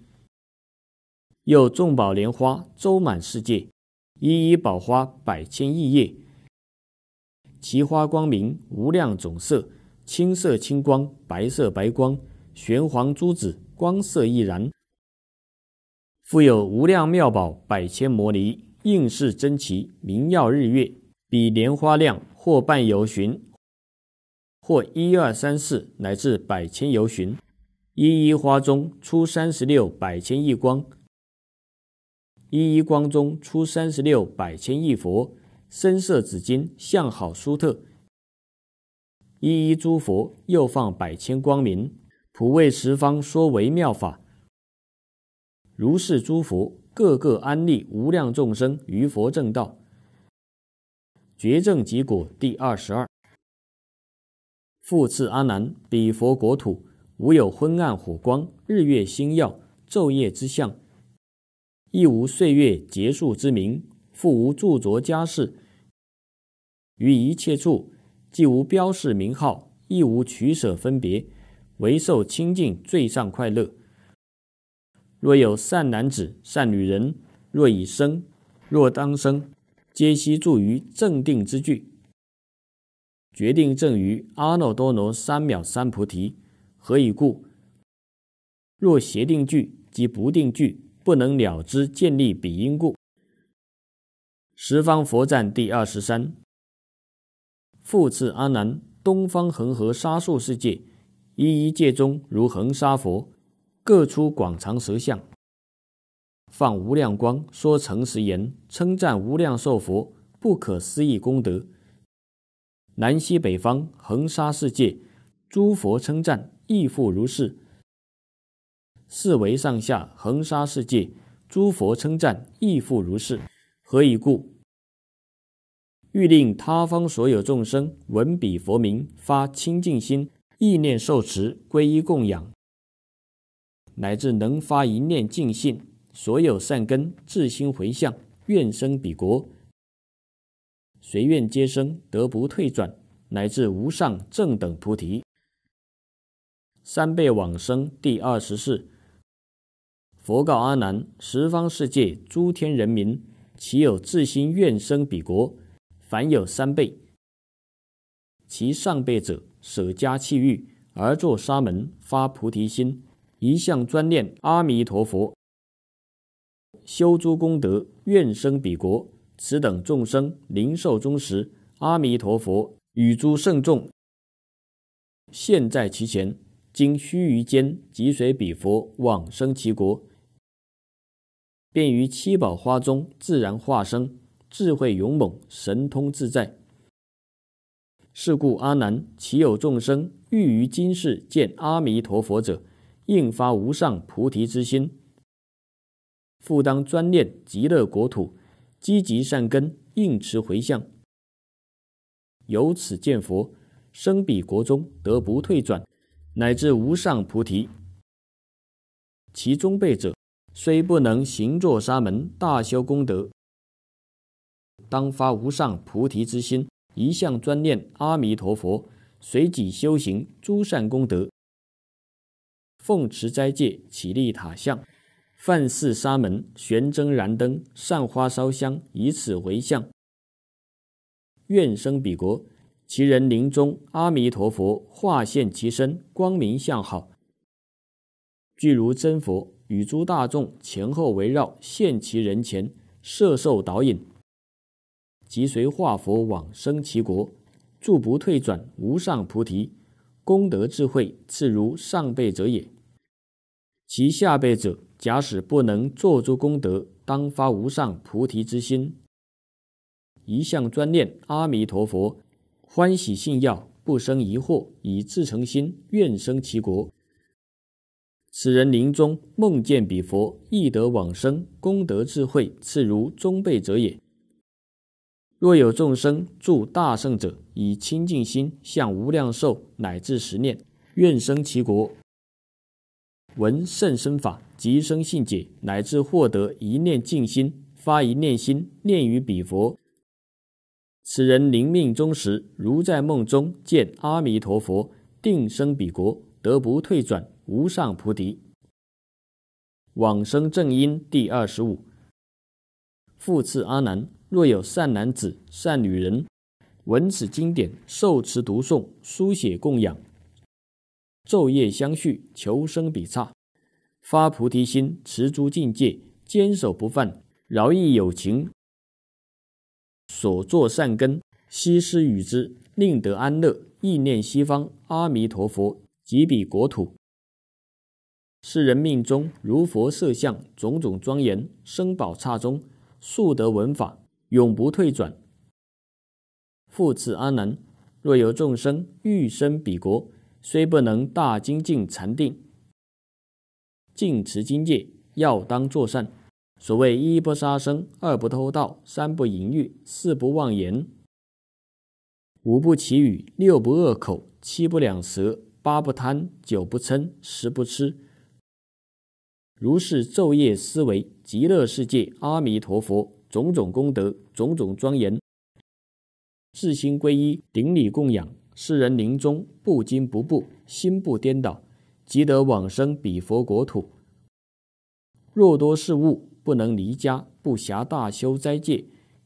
[SPEAKER 1] 又众宝莲花周满世界，一一宝花百千亿叶，其花光明无量种色，青色青光，白色白光，玄黄珠子，光色亦然。复有无量妙宝百千摩尼，应是珍奇，明耀日月。比莲花量或半游旬，或一二三四乃至百千游旬。一一花中出三十六百千亿光，一一光中出三十六百千亿佛。身色紫金，相好殊特。一一诸佛又放百千光明，普为十方说为妙法。如是诸佛，各个安利无量众生于佛正道。绝症结果第二十二。复次阿难，彼佛国土无有昏暗火光，日月星耀、昼夜之象，亦无岁月结束之名，复无著作家事，于一切处既无标识名号，亦无取舍分别，唯受清净最上快乐。若有善男子、善女人，若已生，若当生。皆悉住于正定之句，决定正于阿耨多罗三藐三菩提。何以故？若邪定句及不定句，不能了知建立彼因故。十方佛赞第二十三。复次，阿难，东方恒河沙数世界，一一界中如恒沙佛，各出广长舌相。放无量光，说诚实言，称赞无量寿佛不可思议功德。南西北方恒沙世界，诸佛称赞亦复如是。四维上下恒沙世界，诸佛称赞亦复如是。何以故？欲令他方所有众生闻彼佛名，发清净心，意念受持，归依供养，乃至能发一念净信。所有善根自心回向愿生彼国，随愿皆生，得不退转，乃至无上正等菩提。三辈往生第二十四。佛告阿难：十方世界诸天人民，岂有自心愿生彼国？凡有三辈，其上辈者舍家弃欲而作沙门，发菩提心，一向专念阿弥陀佛。修诸功德，愿生彼国。此等众生临寿终时，阿弥陀佛与诸圣众现在其前。经须臾间，即随彼佛往生其国，便于七宝花中自然化生，智慧勇猛，神通自在。是故，阿难，其有众生欲于今世见阿弥陀佛者，应发无上菩提之心。复当专念极乐国土，积极善根，应持回向，由此见佛，生彼国中，得不退转，乃至无上菩提。其中辈者，虽不能行作沙门，大修功德，当发无上菩提之心，一向专念阿弥陀佛，随己修行诸善功德，奉持斋戒，起立塔像。梵世沙门悬真燃灯，散花烧香，以此为相，愿生彼国。其人临终，阿弥陀佛化现其身，光明相好，具如真佛，与诸大众前后围绕，现其人前，摄受导引，即随化佛往生其国，住不退转，无上菩提，功德智慧，次如上辈者也。其下辈者。假使不能做诸功德，当发无上菩提之心，一向专念阿弥陀佛，欢喜信要，不生疑惑，以至诚心愿生其国。此人临终梦见彼佛，亦得往生，功德智慧次如中辈者也。若有众生助大圣者，以清净心向无量寿乃至十念，愿生其国。闻甚深法，即生信解，乃至获得一念净心，发一念心念于彼佛。此人临命终时，如在梦中见阿弥陀佛，定生彼国，得不退转，无上菩提。往生正因第二十五。复次阿难，若有善男子、善女人，闻此经典，受持读诵，书写供养。昼夜相续，求生彼刹，发菩提心，持诸境界，坚守不犯，饶益有情，所作善根，悉施与之，令得安乐，意念西方阿弥陀佛及彼国土，是人命中如佛色相，种种庄严，生宝刹中，速得闻法，永不退转，复次阿难，若有众生欲生彼国，虽不能大精进禅定，净持精戒，要当作善。所谓一不杀生，二不偷盗，三不淫欲，四不妄言，五不绮语，六不恶口，七不两舌，八不贪，九不嗔，十不痴。如是昼夜思维，极乐世界阿弥陀佛种种功德，种种庄严，至心皈依，顶礼供养。世人临终不惊不怖，心不颠倒，即得往生彼佛国土。若多事物，不能离家，不暇大修斋戒，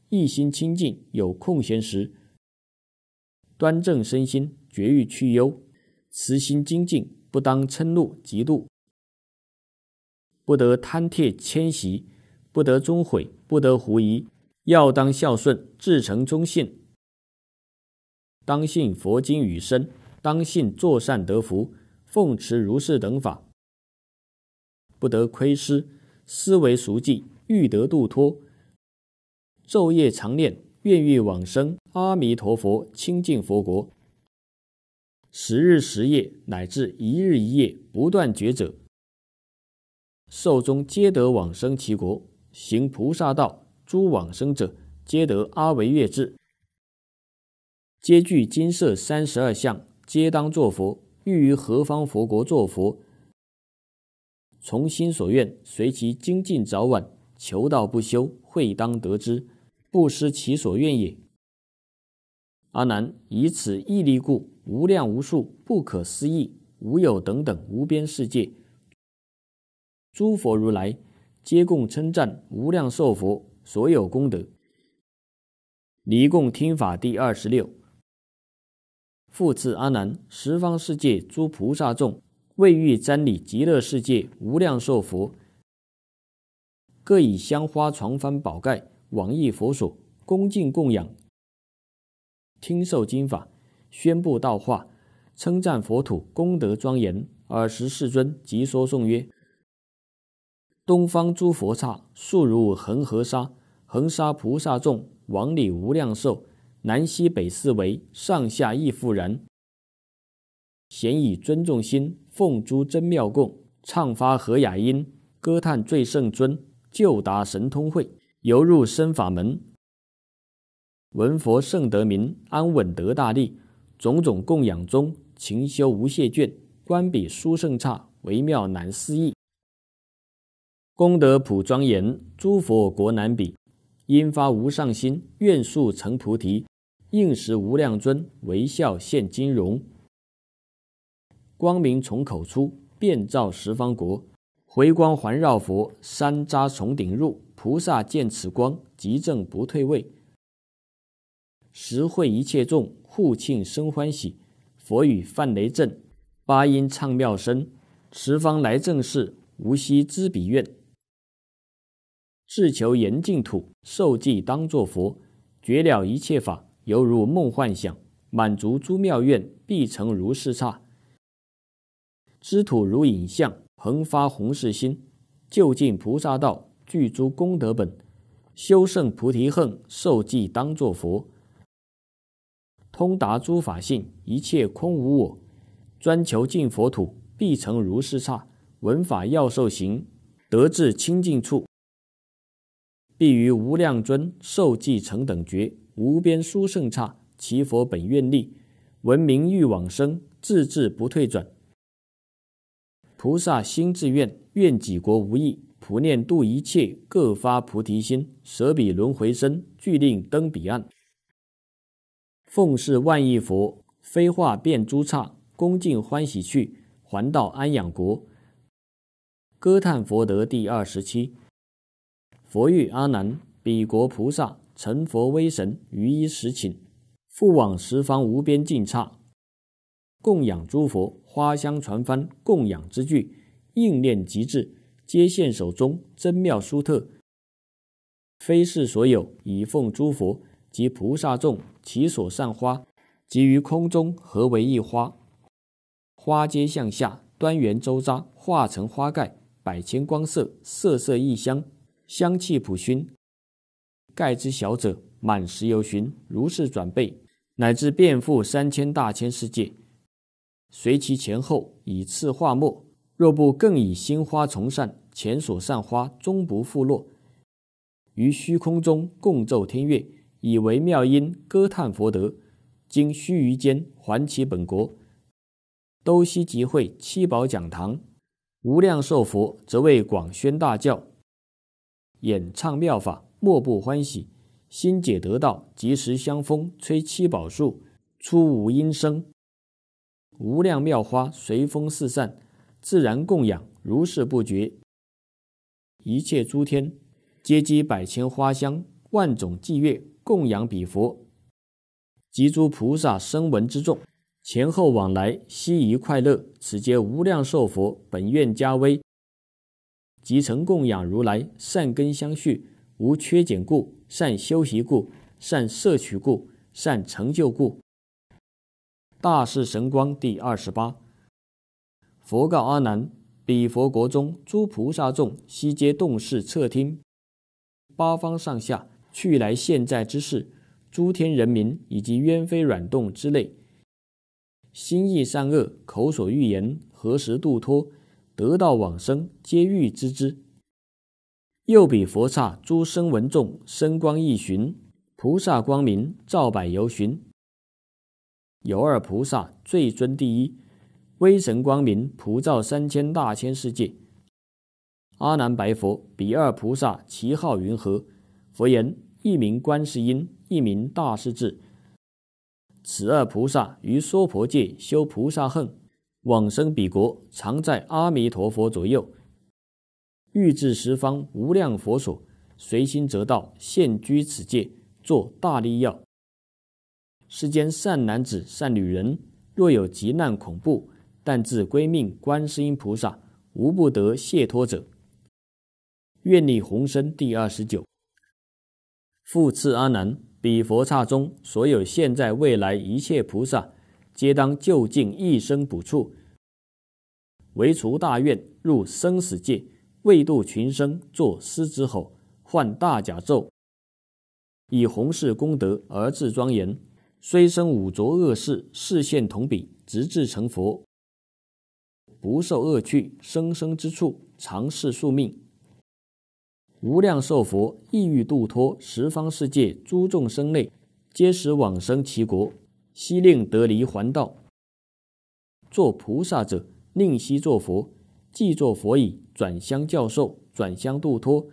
[SPEAKER 1] 一心清净。有空闲时，端正身心，绝欲去忧，慈心精进，不当嗔怒、嫉妒，不得贪餮迁徙，不得终悔，不得狐疑，要当孝顺，至诚忠信。当信佛经与身，当信作善得福，奉持如是等法，不得亏失。思维熟记，欲得度脱，昼夜常念，愿欲往生阿弥陀佛清净佛国。十日十夜，乃至一日一夜，不断觉者，寿终皆得往生其国，行菩萨道。诸往生者，皆得阿惟越智。皆具金色三十二相，皆当作佛。欲于何方佛国作佛，从心所愿，随其精进早晚，求道不休，会当得之，不失其所愿也。阿难，以此义力故，无量无数不可思议、无有等等无边世界，诸佛如来，皆共称赞无量寿佛所有功德。离供听法第二十六。复次，阿难，十方世界诸菩萨众，为欲瞻礼极乐世界无量寿佛，各以香花床幡宝盖，往诣佛所，恭敬供养，听受经法，宣布道化，称赞佛土功德庄严。尔时世尊即说颂曰：东方诸佛刹，速如恒河沙，恒沙菩萨众，往礼无量寿。南西北四维，上下亦复然。咸以尊重心奉诸真妙供，唱发和雅音，歌叹最圣尊，救达神通会，犹入深法门。闻佛圣德名，安稳得大利，种种供养中，勤修无懈倦。观彼殊胜差，微妙难思议。功德普庄严，诸佛国难比。因发无上心，愿速成菩提。应时无量尊，微笑现金容。光明从口出，遍照十方国。回光环绕佛，山楂从顶入。菩萨见此光，即正不退位。十会一切众，互庆生欢喜。佛语泛雷震，八音唱妙声。十方来正事，无悉知彼愿。自求严净土，受记当作佛。绝了一切法。犹如梦幻想，满足诸妙愿，必成如是刹。知土如影像，恒发弘誓心，就近菩萨道，具诸功德本，修胜菩提恨，受记当作佛。通达诸法性，一切空无我，专求净佛土，必成如是刹。闻法要受行，得至清净处，必于无量尊，受记成等觉。无边书圣刹，其佛本愿力，闻名欲往生，自志不退转。菩萨心志愿，愿几国无异，普念度一切，各发菩提心，舍彼轮回身，俱令登彼岸。奉是万亿佛，非化变诸刹，恭敬欢喜去，还到安养国。歌叹佛德第二十七，佛遇阿难，彼国菩萨。成佛威神于一时顷，复往十方无边尽刹，供养诸佛。花香传幡供养之具，应念极致，皆现手中，真妙殊特，非是所有。以奉诸佛及菩萨众，其所善花，集于空中合为一花，花皆向下，端圆周匝，化成花盖，百千光色，色色异香，香气普熏。盖之小者，满时有旬，如是转备，乃至遍覆三千大千世界。随其前后，以次化末。若不更以心花从善，前所善花终不复落。于虚空中共奏天乐，以为妙音歌叹佛德。经须臾间，还其本国。都悉集会七宝讲堂，无量寿佛则为广宣大教，演唱妙法。莫不欢喜，心解得道，及时香风吹七宝树，出无音声，无量妙花随风四散，自然供养如是不绝。一切诸天皆积百千花香，万种伎乐供养彼佛，及诸菩萨声闻之众，前后往来，悉宜快乐。此皆无量寿佛本愿加威，即成供养如来，善根相续。无缺减故，善修习故，善摄取故，善成就故。大事神光第二十八。佛告阿难：彼佛国中诸菩萨众悉皆动视侧听，八方上下去来现在之事，诸天人民以及鸢飞软动之类，心意善恶口所欲言，何时度脱，得道往生，皆欲知之。又比佛刹诸声闻众生光一寻，菩萨光明照百游寻。有二菩萨最尊第一，微神光明普照三千大千世界。阿难白佛：比二菩萨其号云何？佛言：一名观世音，一名大势至。此二菩萨于娑婆界修菩萨行，往生彼国，常在阿弥陀佛左右。欲至十方无量佛所，随心则道，现居此界，作大利药。世间善男子、善女人，若有急难恐怖，但至归命观世音菩萨，无不得解脱者。愿力宏深，第二十九。复次阿难，彼佛刹中所有现在、未来一切菩萨，皆当就近一生补处，唯除大愿入生死界。为度群生，作狮子吼，换大甲咒，以弘誓功德而自庄严。虽生五浊恶世，视现同比，直至成佛，不受恶趣，生生之处，常是宿命。无量寿佛，意欲度脱十方世界诸众生类，皆使往生其国，悉令得离还道。做菩萨者，宁悉作佛。即作佛语，转相教授，转相度脱。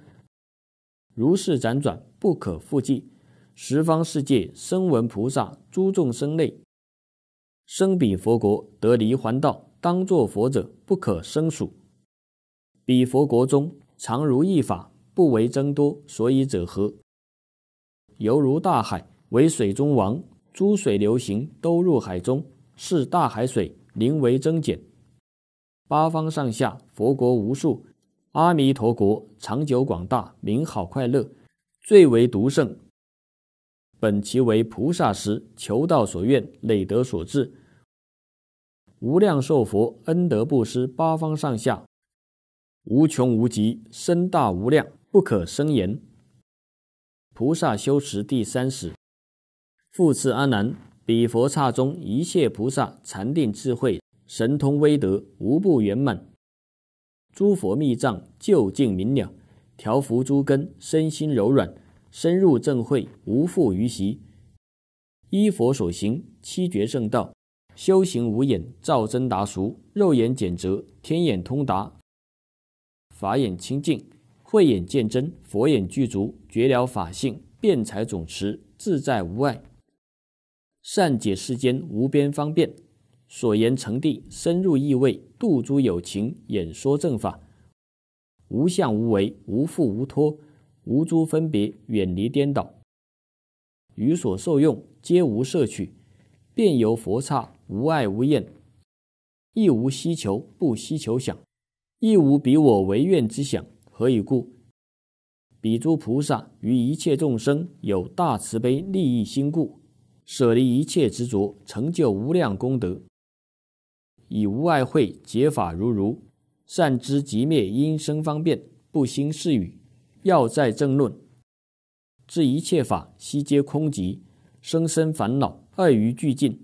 [SPEAKER 1] 如是辗转，不可复计。十方世界声闻菩萨诸众生类，生彼佛国得离还道，当作佛者不可胜数。彼佛国中常如一法，不为增多。所以者何？犹如大海为水中王，诸水流行都入海中，是大海水宁为增减？八方上下，佛国无数，阿弥陀国长久广大，名好快乐，最为独胜。本其为菩萨时求道所愿，累德所致。无量寿佛恩德布施，八方上下，无穷无极，身大无量，不可生言。菩萨修持第三始，复赐安南彼佛刹中一切菩萨禅定智慧。神通威德无不圆满，诸佛密藏究竟明了，调伏诸根，身心柔软，深入正会，无复于习。依佛所行七觉圣道，修行无眼照真达俗，肉眼简择，天眼通达，法眼清净，慧眼见真，佛眼具足，觉了法性，辩才总持，自在无碍，善解世间无边方便。所言成谛，深入意味度诸有情演说正法，无相无为无负无脱无诸分别远离颠倒，于所受用皆无摄取，便由佛刹无爱无厌，亦无希求不希求想，亦无彼我为愿之想。何以故？彼诸菩萨于一切众生有大慈悲利益心故，舍离一切执着，成就无量功德。以无碍会解法如如，善知即灭因生方便，不兴是语，要在正论。知一切法悉皆空寂，生生烦恼二余俱尽，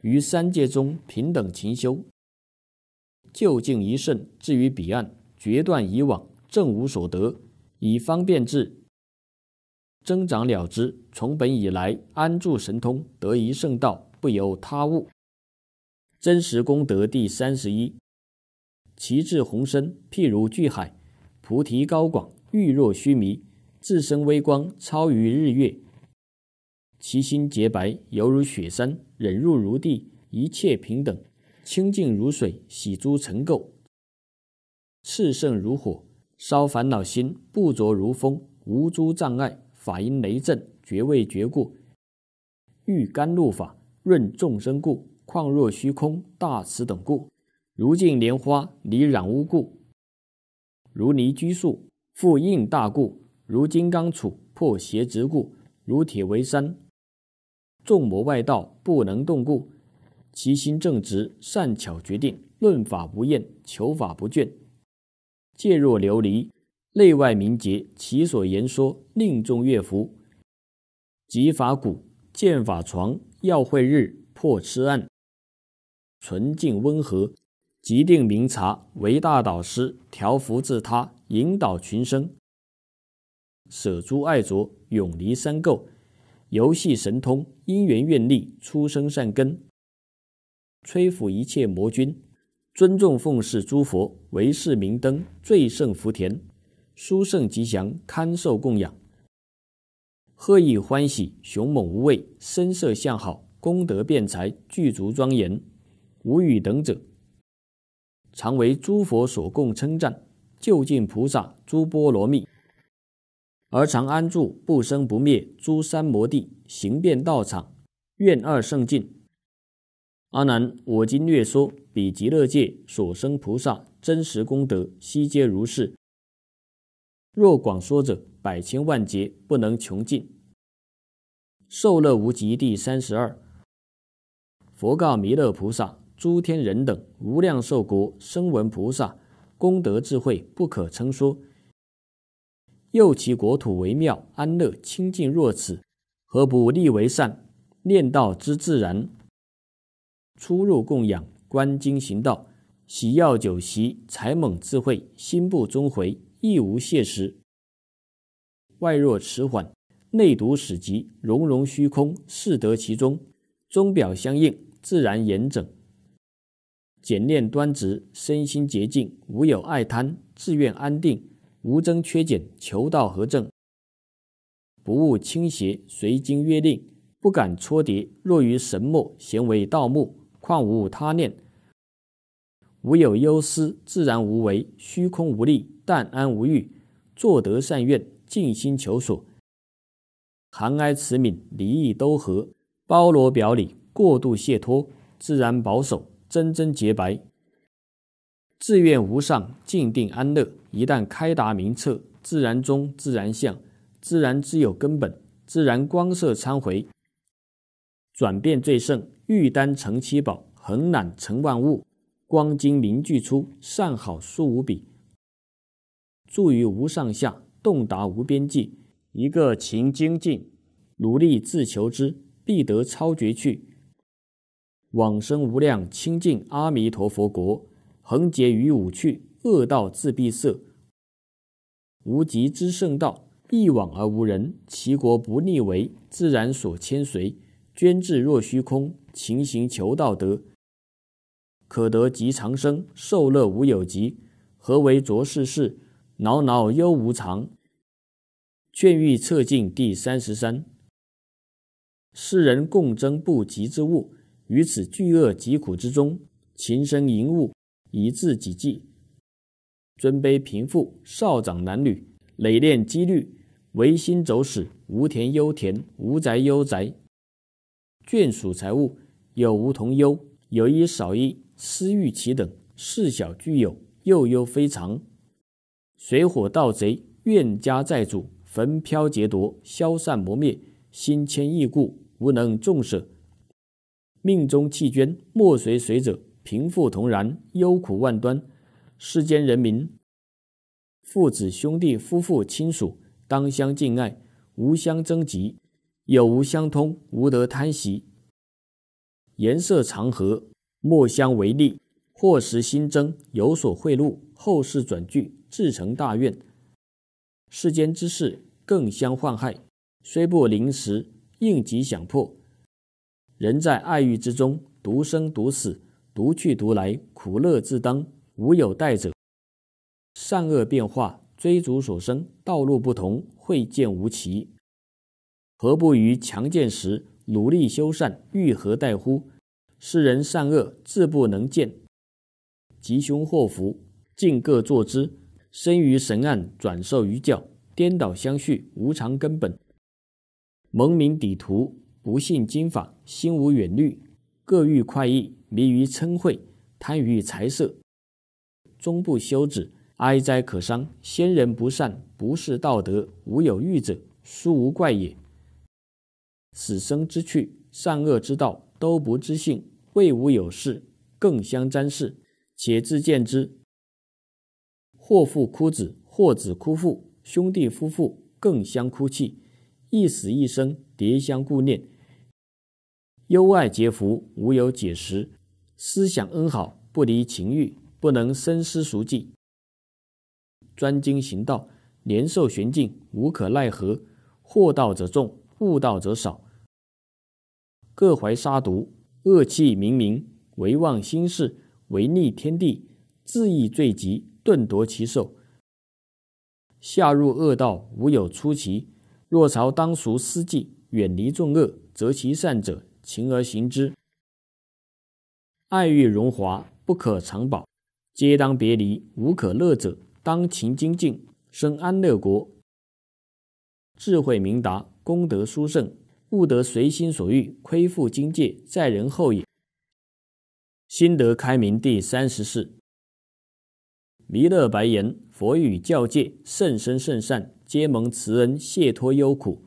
[SPEAKER 1] 于三界中平等勤修，就境一圣至于彼岸，决断以往正无所得，以方便智增长了之，从本以来安住神通，得一圣道，不由他物。真实功德第三十一，其智宏深，譬如巨海；菩提高广，欲若须弥；自身微光，超于日月；其心洁白，犹如雪山；忍入如地，一切平等；清净如水，洗诸尘垢；炽盛如火，烧烦恼心；不着如风，无诸障碍；法因雷震，绝味绝故；欲甘露法，润众生故。况若虚空大慈等故，如镜莲花泥染污故，如泥拘束复应大故，如金刚杵破邪执故，如铁为山，众魔外道不能动故。其心正直，善巧决定，论法不厌，求法不倦。戒若琉璃，内外明洁，其所言说令众悦服。即法鼓，见法床，要会日，破痴暗。纯净温和，即定明察，为大导师调伏自他，引导群生。舍诸爱着，永离三垢，游戏神通，因缘愿力，出生善根。摧伏一切魔君，尊重奉事诸佛，为世明灯，最胜福田，殊胜吉祥，堪受供养。贺意欢喜，雄猛无畏，身色相好，功德辩才，具足庄严。无与等者，常为诸佛所供称赞，就尽菩萨诸波罗蜜，而常安住不生不灭诸三摩地行遍道场愿二圣境。阿难，我今略说彼极乐界所生菩萨真实功德，悉皆如是。若广说者，百千万劫不能穷尽。受乐无极第三十二。佛告弥勒菩萨。诸天人等无量寿国声闻菩萨功德智慧不可称说，又其国土为妙安乐清净若此，何不立为善念道之自然？出入供养观经行道，喜药酒席才猛智慧心不终回，亦无懈时。外若迟缓，内独始疾融融虚空适得其中，钟表相应自然严整。简练端直，身心洁净，无有爱贪，自愿安定，无增缺减，求道合正，不务倾斜，随经约定，不敢蹉叠。若于神默，行为盗墓，况无他念，无有忧思，自然无为，虚空无力，淡安无欲，作得善愿，静心求索，含哀慈悯，离意都和，包罗表里，过度卸脱，自然保守。真真洁白，自愿无上，静定安乐。一旦开达明彻，自然中，自然相，自然之有根本，自然光色参回，转变最盛。玉丹成七宝，恒揽成万物。光精凝聚出，善好殊无比。住于无上下，动达无边际。一个勤精进，努力自求之，必得超绝去。往生无量清净阿弥陀佛国，恒劫于五趣恶道自闭塞，无极之圣道一往而无人，其国不逆为自然所牵随，捐智若虚空，勤行求道德，可得极长生，受乐无有极。何为浊世事，恼恼忧无常，劝喻测尽第三十三。世人共争不及之物。于此巨恶疾苦之中，情深淫物，以致己计；尊卑贫富，少长男女，累练积虑，唯心走使。无田忧田，无宅忧宅，眷属财物有无同忧，有一少一，私欲其等事小具有，又忧非常；水火盗贼，怨家债主，焚飘劫夺，消散磨灭，心牵意固，无能重舍。命中弃捐莫随随者，贫富同然，忧苦万端。世间人民，父子兄弟、夫妇亲属，当相敬爱，无相争嫉，有无相通，无得贪习。颜色长和，莫相为利。祸时新增，有所贿赂，后世转聚，自成大愿。世间之事，更相患害，虽不临时应急想破。人在爱欲之中，独生独死，独去独来，苦乐自当，无有代者。善恶变化，追逐所生，道路不同，会见无奇。何不于强健时努力修善，欲何待乎？世人善恶自不能见，吉凶祸福尽各坐之。生于神暗，转受于教，颠倒相续，无常根本，蒙民底图，不信经法，心无远虑，各欲快意，迷于嗔恚，贪于财色，终不休止。哀哉可伤！先人不善，不是道德，无有欲者，殊无怪也。死生之趣，善恶之道，都不知性，未无有事，更相沾事，且自见之。或父哭子，或子哭父，兄弟夫妇更相哭泣，一死一生，迭相顾念。忧爱结福，无有解时；思想恩好，不离情欲，不能深思熟计。专精行道，年寿悬境，无可奈何。祸道者众，恶道者少。各怀杀毒，恶气冥冥，唯望心事，违逆天地，自意最急，顿夺其寿。下入恶道，无有出奇。若朝当熟思计，远离众恶，择其善者。勤而行之，爱欲荣华不可长保，皆当别离。无可乐者，当勤精进，生安乐国。智慧明达，功德殊胜，不得随心所欲，亏负精界，在人后也。心得开明第三十四。弥勒白言：佛与教界甚深甚善，皆蒙慈恩，谢脱忧苦。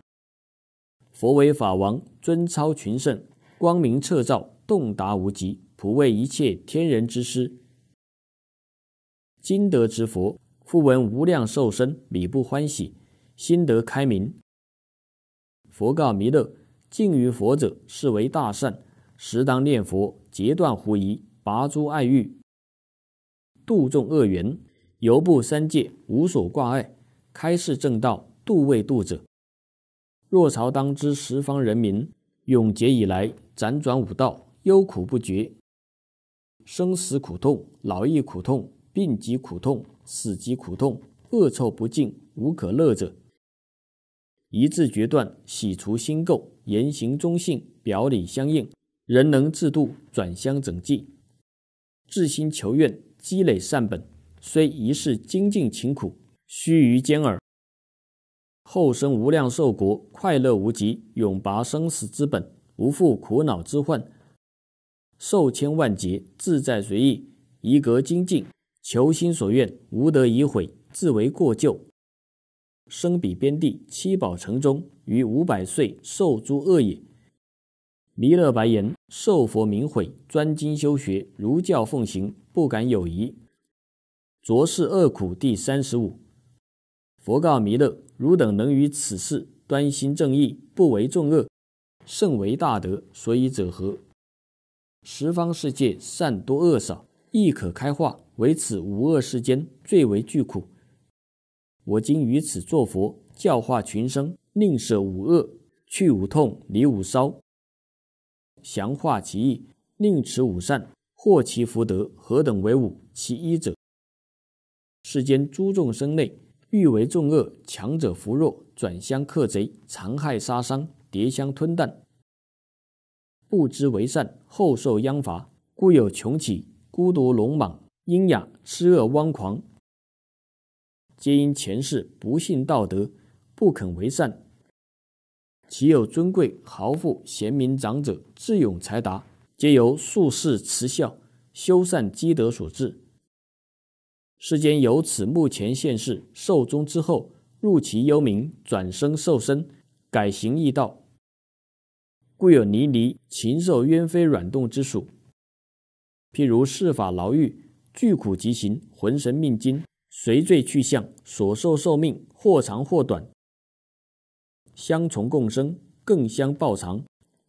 [SPEAKER 1] 佛为法王。尊超群圣，光明彻照，洞达无极，普为一切天人之师。今得之佛，复闻无量寿身，彼不欢喜，心得开明。佛告弥勒：敬于佛者，是为大善。时当念佛，截断狐疑，拔诸爱欲，度众恶缘，游步三界，无所挂碍，开示正道，度未度者。若曹当知十方人民。永劫以来，辗转五道，忧苦不绝。生死苦痛，劳役苦痛，病疾苦痛，死疾苦痛，恶臭不净，无可乐者。一致决断，洗除心垢，言行忠信，表里相应。人能自度，转相整纪，自心求愿，积累善本。虽一世精进勤苦，须臾兼耳。后生无量寿国，快乐无极，永拔生死之本，无复苦恼之患，寿千万劫，自在随意，一格精进，求心所愿，无得以悔，自为过咎。生彼边地七宝城中，于五百岁受诸恶业。弥勒白言：受佛名毁，专精修学，如教奉行，不敢有疑。浊世恶苦第三十五。佛告弥勒。汝等能于此事端心正意，不为众恶，甚为大德。所以者何？十方世界善多恶少，亦可开化。唯此无恶世间最为具苦。我今于此作佛，教化群生，宁舍五恶，去五痛，离五烧，降化其意，宁持五善，获其福德。何等为五？其一者，世间诸众生类。欲为众恶，强者扶弱，转相克贼，残害杀伤，叠相吞啖，不知为善，后受殃罚。故有穷起，孤独龙蟒、阴哑痴恶、汪狂，皆因前世不信道德，不肯为善。其有尊贵、豪富、贤明、长者、智勇才达，皆由术世慈孝、修善积德所致。世间由此目前现世寿终之后，入其幽冥，转生受身，改行易道。故有泥离禽兽、冤飞、软动之属。譬如世法牢狱，惧苦极刑，魂神命金，随罪去向，所受寿命或长或短。相从共生，更相报偿，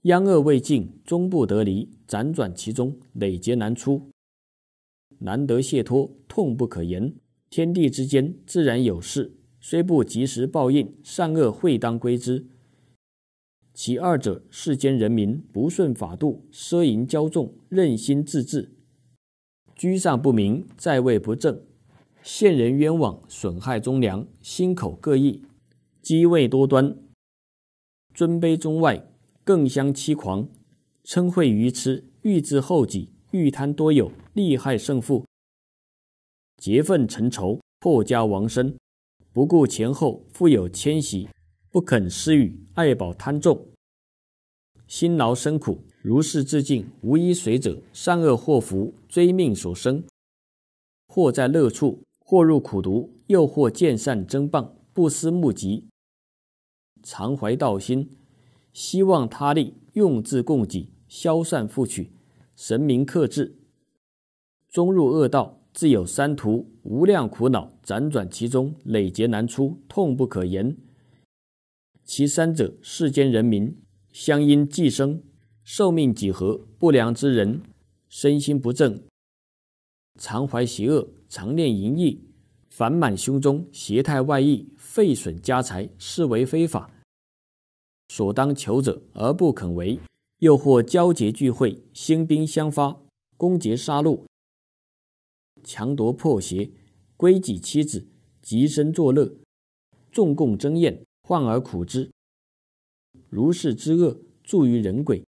[SPEAKER 1] 殃恶未尽，终不得离，辗转其中，累劫难出，难得解脱。痛不可言，天地之间自然有事，虽不及时报应，善恶会当归之。其二者，世间人民不顺法度，奢淫骄纵，任性自治，居上不明，在位不正，陷人冤枉，损害忠良，心口各异，机位多端，尊卑中外更相欺狂，称秽愚痴，欲知后己，欲贪多有，利害胜负。结愤成仇，破家亡身；不顾前后，富有千徙，不肯施与，爱保贪重。辛劳生苦，如是自尽，无一随者。善恶祸福，追命所生。祸在乐处，祸入苦毒；又或见善争棒，不思目极，常怀道心，希望他利，用智供给，消善复取，神明克制。终入恶道。自有三途，无量苦恼，辗转其中，累劫难出，痛不可言。其三者，世间人民相因寄生，寿命几何？不良之人，身心不正，常怀邪恶，常念淫逸，烦满胸中，邪态外溢，废损家财，是为非法。所当求者而不肯为，又或交结聚会，兴兵相发，攻劫杀戮。强夺破邪，归己妻子，极身作乐，众共争厌，患而苦之。如是之恶，著于人鬼，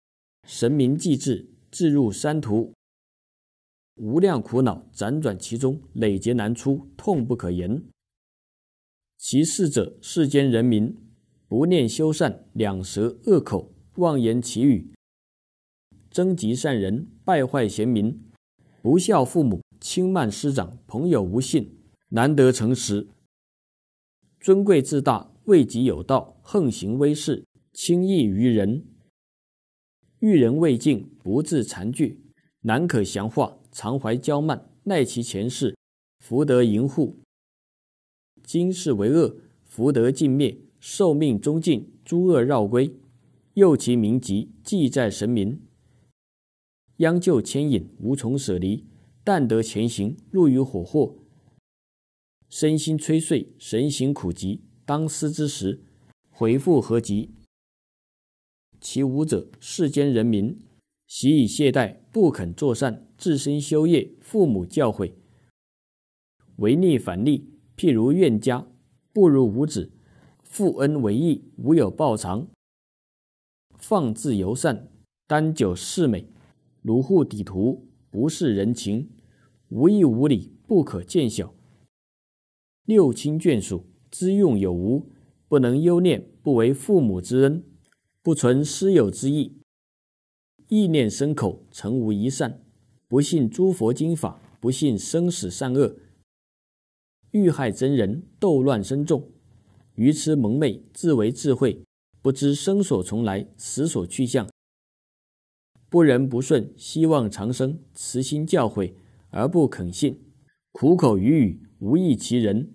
[SPEAKER 1] 神明既至，至入山途，无量苦恼，辗转其中，累劫难出，痛不可言。其事者，世间人民不念修善，两舌恶口，妄言其语，征集善人，败坏贤明，不孝父母。轻慢师长，朋友无信，难得诚实。尊贵自大，位极有道，横行威势，轻易于人。遇人未敬，不自惭惧，难可降化。常怀骄慢，耐其前世福德盈护。今世为恶，福德尽灭，寿命终尽，诸恶绕归。佑其名籍，记在神明，殃咎牵引，无从舍离。但得前行入于火祸，身心摧碎，神行苦疾，当思之时，回复何及？其五者，世间人民习以懈怠，不肯作善，自身修业，父母教诲，为逆反逆，譬如怨家，不如无子；父恩为义，无有报偿。放自由善，耽酒嗜美，如护底图，不是人情。无义无礼，不可见小；六亲眷属，之用有无，不能忧念；不为父母之恩，不存师友之意；意念生口，成无一善；不信诸佛经法，不信生死善恶；欲害真人，斗乱身众；愚痴蒙昧，自为智慧；不知生所从来，死所去向；不仁不顺，希望长生；慈心教诲。而不肯信，苦口于语无益其人，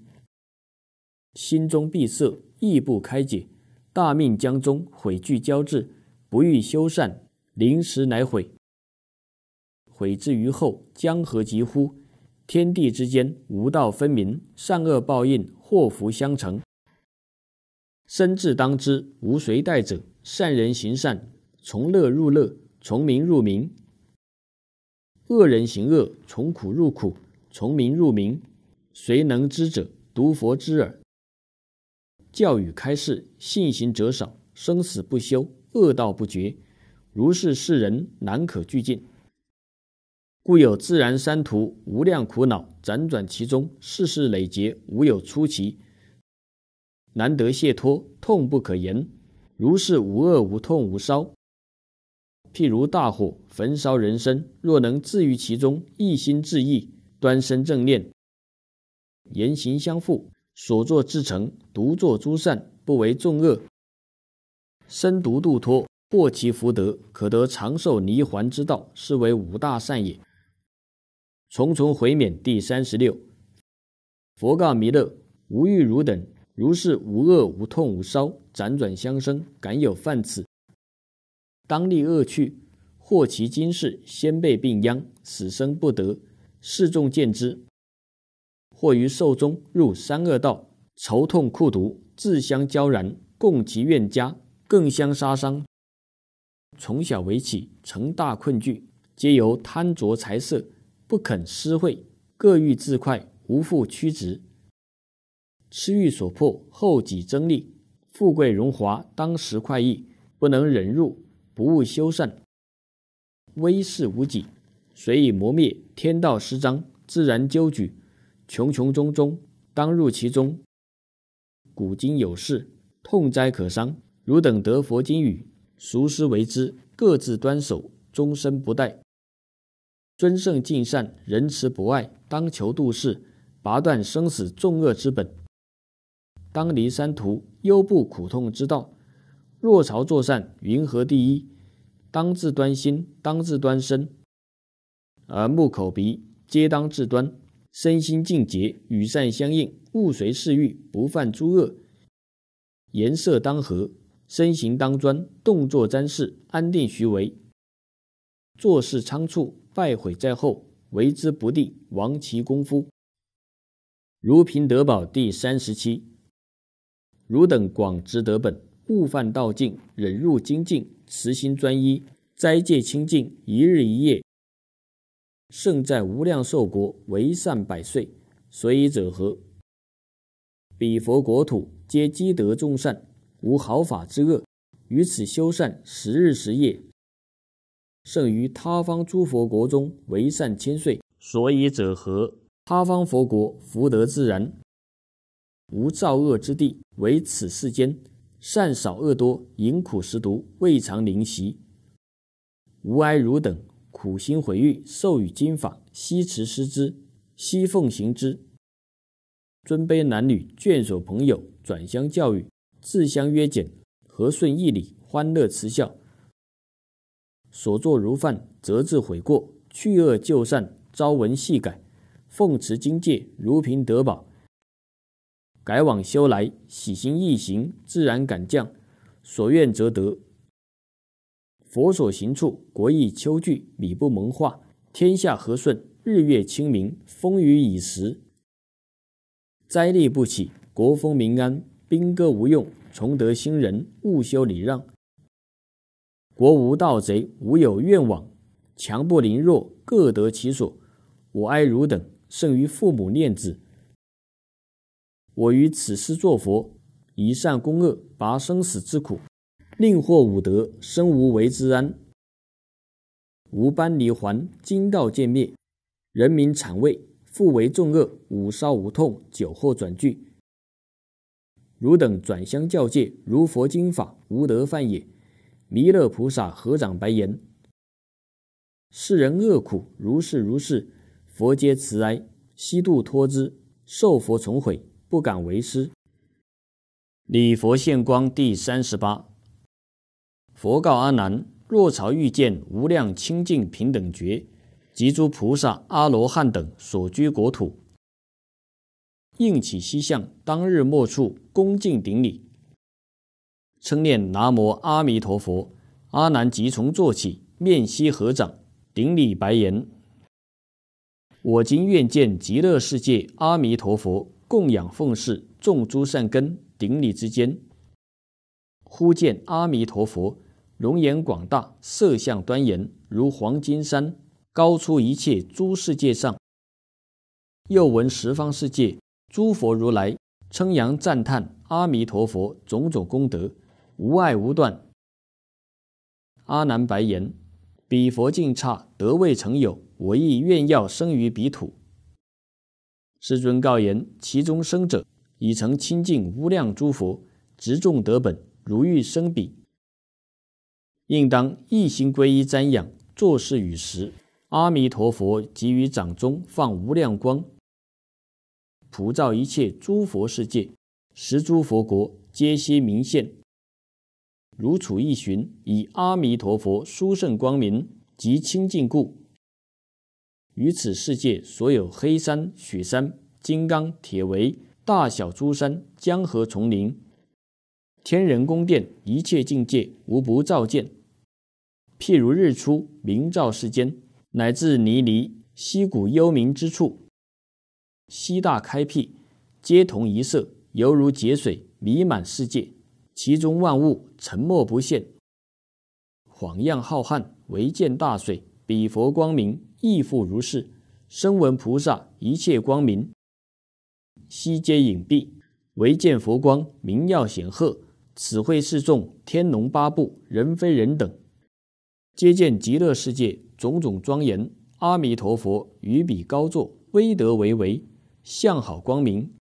[SPEAKER 1] 心中闭塞意不开解，大命将终，悔惧交织，不欲修善，临时乃悔，悔之于后，江河及乎？天地之间，无道分明，善恶报应，祸福相承。生至当知，无谁待者。善人行善，从乐入乐，从名入名，恶人行恶，从苦入苦，从名入名，谁能知者？独佛知耳。教育开示，信行者少，生死不休，恶道不绝。如是世人难可俱尽，故有自然三途，无量苦恼，辗转其中，世事累劫，无有出奇，难得解脱，痛不可言。如是无恶，无痛，无烧。譬如大火焚烧人身，若能自于其中，一心致意，端身正念，言行相副，所作至诚，独作诸善，不为众恶，身独度脱，获其福德，可得长寿离还之道，是为五大善也。重重回免第三十六。佛告弥勒：无欲汝等，如是无恶无痛无烧，辗转相生，敢有犯此？当立恶去，或其今世先辈病殃，死生不得；世众见之，或于寿终入三恶道，愁痛苦毒，自相交然，共其怨家，更相杀伤。从小为起，成大困惧，皆由贪着财色，不肯施惠，各欲自快，无复屈直。痴欲所迫，后己争利，富贵荣华，当时快意，不能忍入。不务修善，威势无己，随以磨灭。天道十章，自然纠举。穷穷中中，当入其中。古今有事，痛哉可伤。汝等得佛经语，熟思为之，各自端守，终身不殆。尊圣敬善，仁慈博爱，当求度世，拔断生死重恶之本。当离三途，忧怖苦痛之道。若朝作善，云何第一？当自端心，当自端身，而目口鼻皆当自端，身心净洁，与善相应，勿随嗜欲，不犯诸恶。颜色当和，身行当端，动作瞻视，安定徐为。做事仓促，败毁在后，为之不利，亡其功夫。如平德宝第三十七，汝等广知德本。悟犯道尽，忍入精进，慈心专一，斋戒清净，一日一夜，胜在无量寿国为善百岁，所以者何？彼佛国土皆积德众善，无好法之恶；于此修善十日十夜，胜于他方诸佛国中为善千岁，所以者何？他方佛国福德自然，无造恶之地，唯此世间。善少恶多，饮苦食毒，未尝凌习。吾哀汝等，苦心回欲，授予金法，惜持施之，悉奉行之。尊卑男女，眷属朋友，转相教育，自相约俭，和顺义理，欢乐慈孝。所作如犯，则自悔过，去恶就善，朝闻细改，奉持精戒，如贫得宝。改往修来，喜心易行，自然感降；所愿则得。佛所行处，国亦秋聚，米不蒙化，天下和顺，日月清明，风雨已时，灾疠不起，国风民安，兵戈无用，崇德兴仁，勿修礼让。国无盗贼，无有怨枉，强不凌弱，各得其所。我爱汝等，胜于父母念子。我于此世作佛，以善攻恶，拔生死之苦，令获五德，生无为之安。无般离还，金道渐灭，人民惨畏，复为众恶，五烧无痛，久后转聚。汝等转相教界，如佛经法，无德犯也。弥勒菩萨合掌白言：世人恶苦，如是如是，佛皆慈哀，悉度脱之，受佛重毁。不敢为师。礼佛献光第三十八。佛告阿难：若朝欲见无量清净平等觉，及诸菩萨、阿罗汉等所居国土，应起西向，当日末处，恭敬顶礼，称念南无阿弥陀佛。阿难即从坐起，面西合掌，顶礼拜言：我今愿见极乐世界阿弥陀佛。供养奉事众诸善根顶礼之间，忽见阿弥陀佛，容颜广大，色相端严，如黄金山，高出一切诸世界上。又闻十方世界诸佛如来称扬赞叹阿弥陀佛种种功德，无碍无断。阿难白言：“彼佛境差，德未曾有，我亦愿要生于彼土。”世尊告言：“其中生者，已曾清净无量诸佛执众德本，如遇生彼，应当一心皈依瞻仰，做事与时。阿弥陀佛给于掌中放无量光，普照一切诸佛世界，十诸佛国皆悉明现，如处一寻，以阿弥陀佛殊胜光明及清净故。”于此世界，所有黑山、雪山、金刚、铁围、大小诸山、江河、丛林、天人宫殿，一切境界，无不照见。譬如日出，明照世间，乃至泥泥、溪谷幽冥之处，悉大开辟，皆同一色，犹如结水弥满世界，其中万物沉默不现，晃漾浩瀚，唯见大水，彼佛光明。亦复如是，声闻菩萨一切光明悉皆隐蔽，唯见佛光明耀显赫，此会示众天龙八部、人非人等，皆见极乐世界种种庄严。阿弥陀佛于彼高座威德巍巍，相好光明，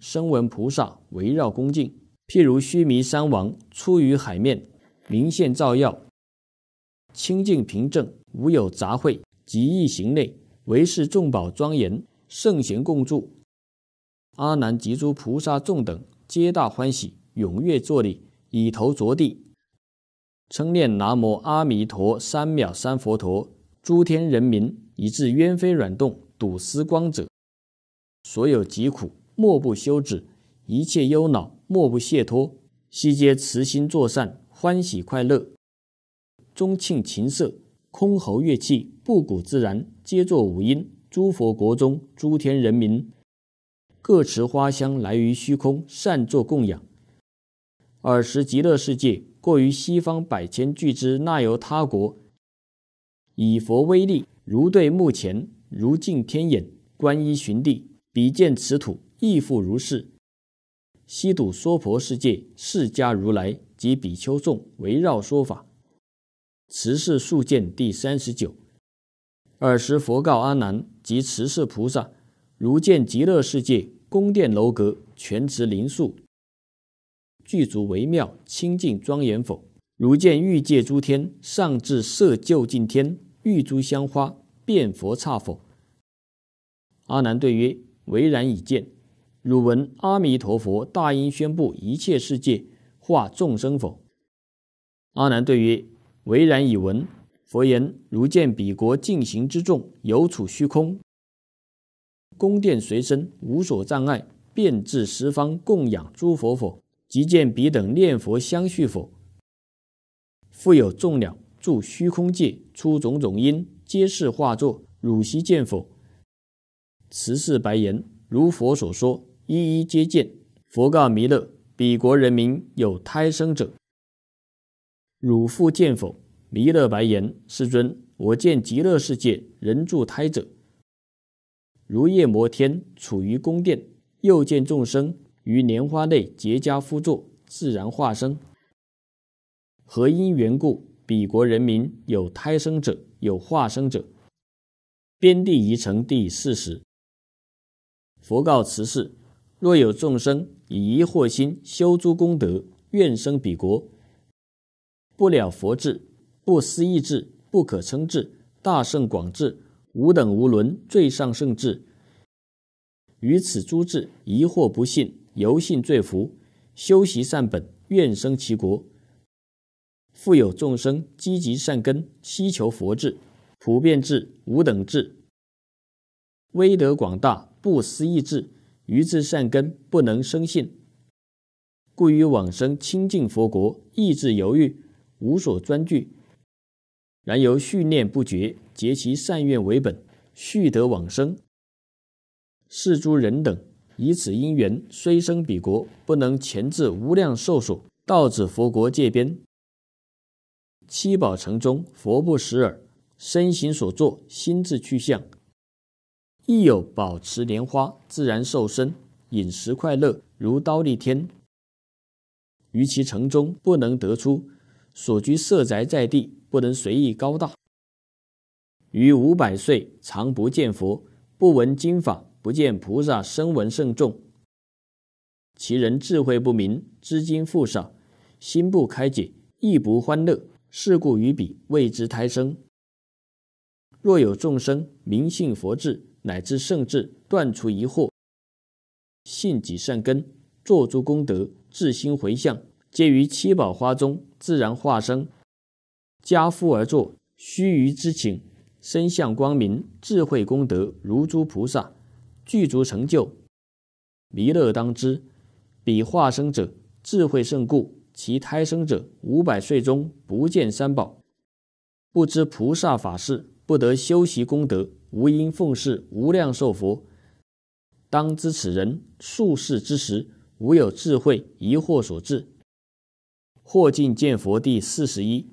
[SPEAKER 1] 声闻菩萨围绕恭敬。譬如须弥山王出于海面，明现照耀，清净平正，无有杂秽。极易行内为是众宝庄严圣贤共住，阿难及诸菩萨众等，皆大欢喜，踊跃作礼，以头着地，称念南无阿弥陀三藐三佛陀，诸天人民，以至冤飞软动，睹思光者，所有疾苦莫不休止，一切忧恼莫不卸脱，悉皆慈心作善，欢喜快乐，钟庆琴瑟。空喉乐器，不鼓自然，皆作五音。诸佛国中，诸天人民，各持花香来于虚空，善作供养。尔时极乐世界，过于西方百千俱资，那由他国，以佛威力，如对目前，如镜天眼，观一寻地，彼见此土，亦复如是。西土娑婆世界，释迦如来及比丘众围绕说法。慈氏数见第三十九。尔时，佛告阿难及慈氏菩萨：如见极乐世界宫殿楼阁、全池灵树，具足微妙、清净庄严否？如见欲界诸天，上至色究竟天，玉珠香花，遍佛刹否？阿难对曰：唯然已见。汝闻阿弥陀佛大音宣布一切世界化众生否？阿难对曰。唯然以闻，佛言：如见彼国尽行之众，有处虚空，宫殿随身，无所障碍，遍至十方，供养诸佛。佛即见彼等念佛相续。佛复有众鸟住虚空界，出种种因，皆是化作。汝悉见否？慈氏白言，如佛所说，一一皆见。佛告弥勒：彼国人民有胎生者。汝复见否？弥勒白言：“世尊，我见极乐世界人住胎者，如夜摩天处于宫殿；又见众生于莲花内结跏趺坐，自然化生。何因缘故，彼国人民有胎生者，有化生者？边地宜城第四十。佛告慈氏：若有众生以疑惑心修诸功德，愿生彼国。”不了佛智，不思意智，不可称智，大圣广智，无等无伦，最上圣智。于此诸智，疑惑不信，由信罪福，修习善本，愿生其国，复有众生积极善根，希求佛智，普遍智，无等智，威德广大，不思意智，于智善根不能生信，故于往生清净佛国，意志犹豫。无所专据，然由续念不绝，结其善愿为本，续得往生。是诸人等以此因缘，虽生彼国，不能前至无量寿所。道至佛国界边，七宝城中，佛不识耳，身形所作，心智去向，亦有保持莲花，自然寿身，饮食快乐，如刀利天。于其城中，不能得出。所居色宅在地，不能随意高大。于五百岁，常不见佛，不闻经法，不见菩萨，声闻圣众。其人智慧不明，知经复少，心不开解，意不欢乐。是故于彼未知胎生。若有众生明信佛智，乃至圣智，断除疑惑，信己善根，作诸功德，至心回向，皆于七宝花中。自然化生，家夫而坐，须臾之顷，身相光明，智慧功德如诸菩萨，具足成就。弥勒当知，彼化生者智慧胜故，其胎生者五百岁中不见三宝，不知菩萨法事，不得修习功德，无因奉事无量寿佛。当知此人数世之时，无有智慧，疑惑所致。霍进见佛第四十一。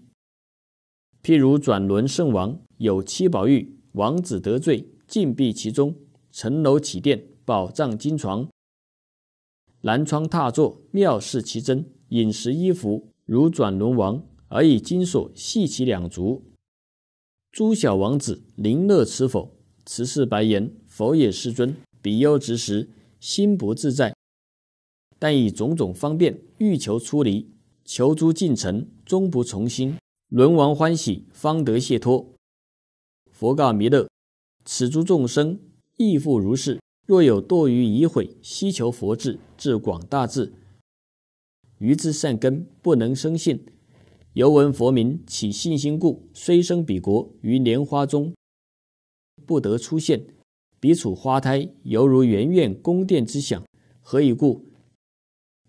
[SPEAKER 1] 譬如转轮圣王有七宝玉王子得罪禁闭其中，城楼起殿，宝藏金床，南窗踏坐，妙事奇珍，饮食衣服如转轮王，而以金锁系其两足。诸小王子临乐持否？持是白言：“佛也，世尊比丘执实，心不自在，但以种种方便欲求出离。”求诸进臣，终不从心；轮王欢喜，方得解脱。佛告弥勒：“此诸众生亦复如是。若有堕于疑悔，希求佛智，至广大智。愚之善根不能生信，犹闻佛名，起信心故，虽生彼国于莲花中，不得出现。彼处花胎犹如圆苑宫殿之想，何以故？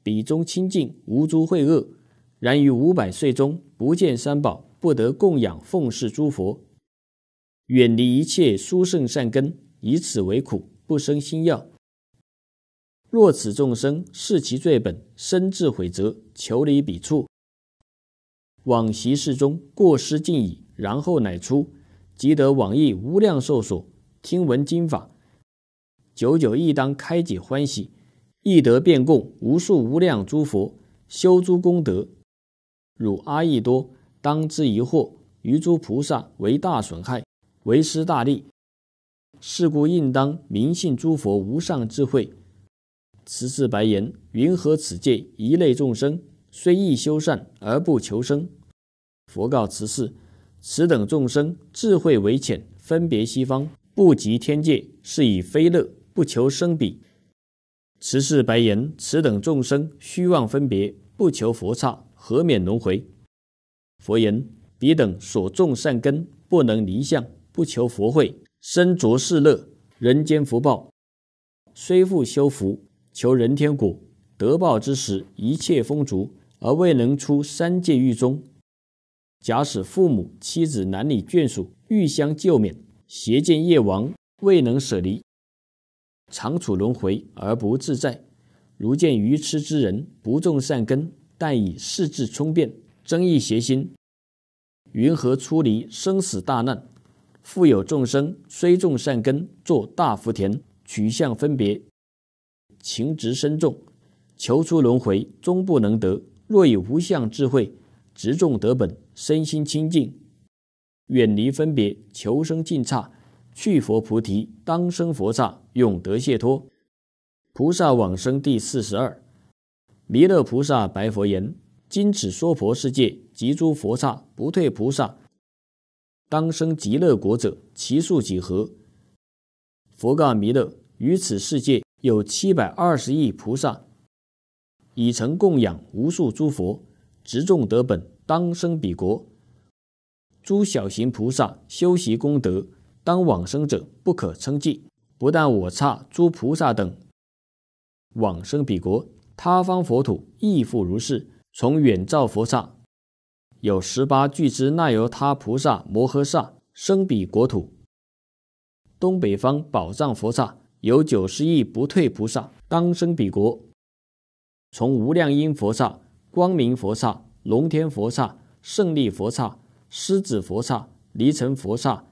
[SPEAKER 1] 彼中清净，无诸秽恶。”然于五百岁中，不见三宝，不得供养奉侍诸佛，远离一切殊胜善根，以此为苦，不生心药。若此众生视其罪本，深自悔责，求离彼处，往昔世中过失尽矣，然后乃出，即得往诣无量寿所，听闻经法，久久亦当开解欢喜，亦得便供无数无量诸佛，修诸功德。汝阿逸多，当知疑惑于诸菩萨为大损害，为失大利。是故应当明信诸佛无上智慧。慈氏白言：云何此界一类众生，虽亦修善而不求生？佛告慈氏：此等众生智慧为浅，分别西方不及天界，是以非乐不求生彼。慈氏白言：此等众生虚妄分别，不求佛刹。何免轮回？佛言：彼等所种善根，不能离相，不求佛慧，身着世乐，人间福报，虽复修福，求人天果，得报之时，一切丰足，而未能出三界狱中。假使父母、妻子、男女眷属欲相救免，邪见业王未能舍离，常处轮回而不自在。如见愚痴之人，不种善根。但以世智充辩，增益邪心，云何出离生死大难？复有众生虽种善根，作大福田，取向分别，情执深重，求出轮回终不能得。若以无相智慧，执种得本，身心清净，远离分别，求生净刹，去佛菩提，当生佛刹，永得解脱。菩萨往生第四十二。弥勒菩萨白佛言：“今此娑婆世界及诸佛刹不退菩萨，当生极乐国者，其数几何？”佛告弥勒：“于此世界有七百二十亿菩萨，已成供养无数诸佛，执众德本，当生彼国。诸小型菩萨修习功德，当往生者不可称计。不但我刹诸菩萨等，往生彼国。”他方佛土亦复如是。从远照佛刹，有十八俱胝那由他菩萨摩诃萨生彼国土。东北方宝藏佛刹，有九十亿不退菩萨当生彼国。从无量音佛刹、光明佛刹、龙天佛刹、胜利佛刹、狮子佛刹、离尘佛刹、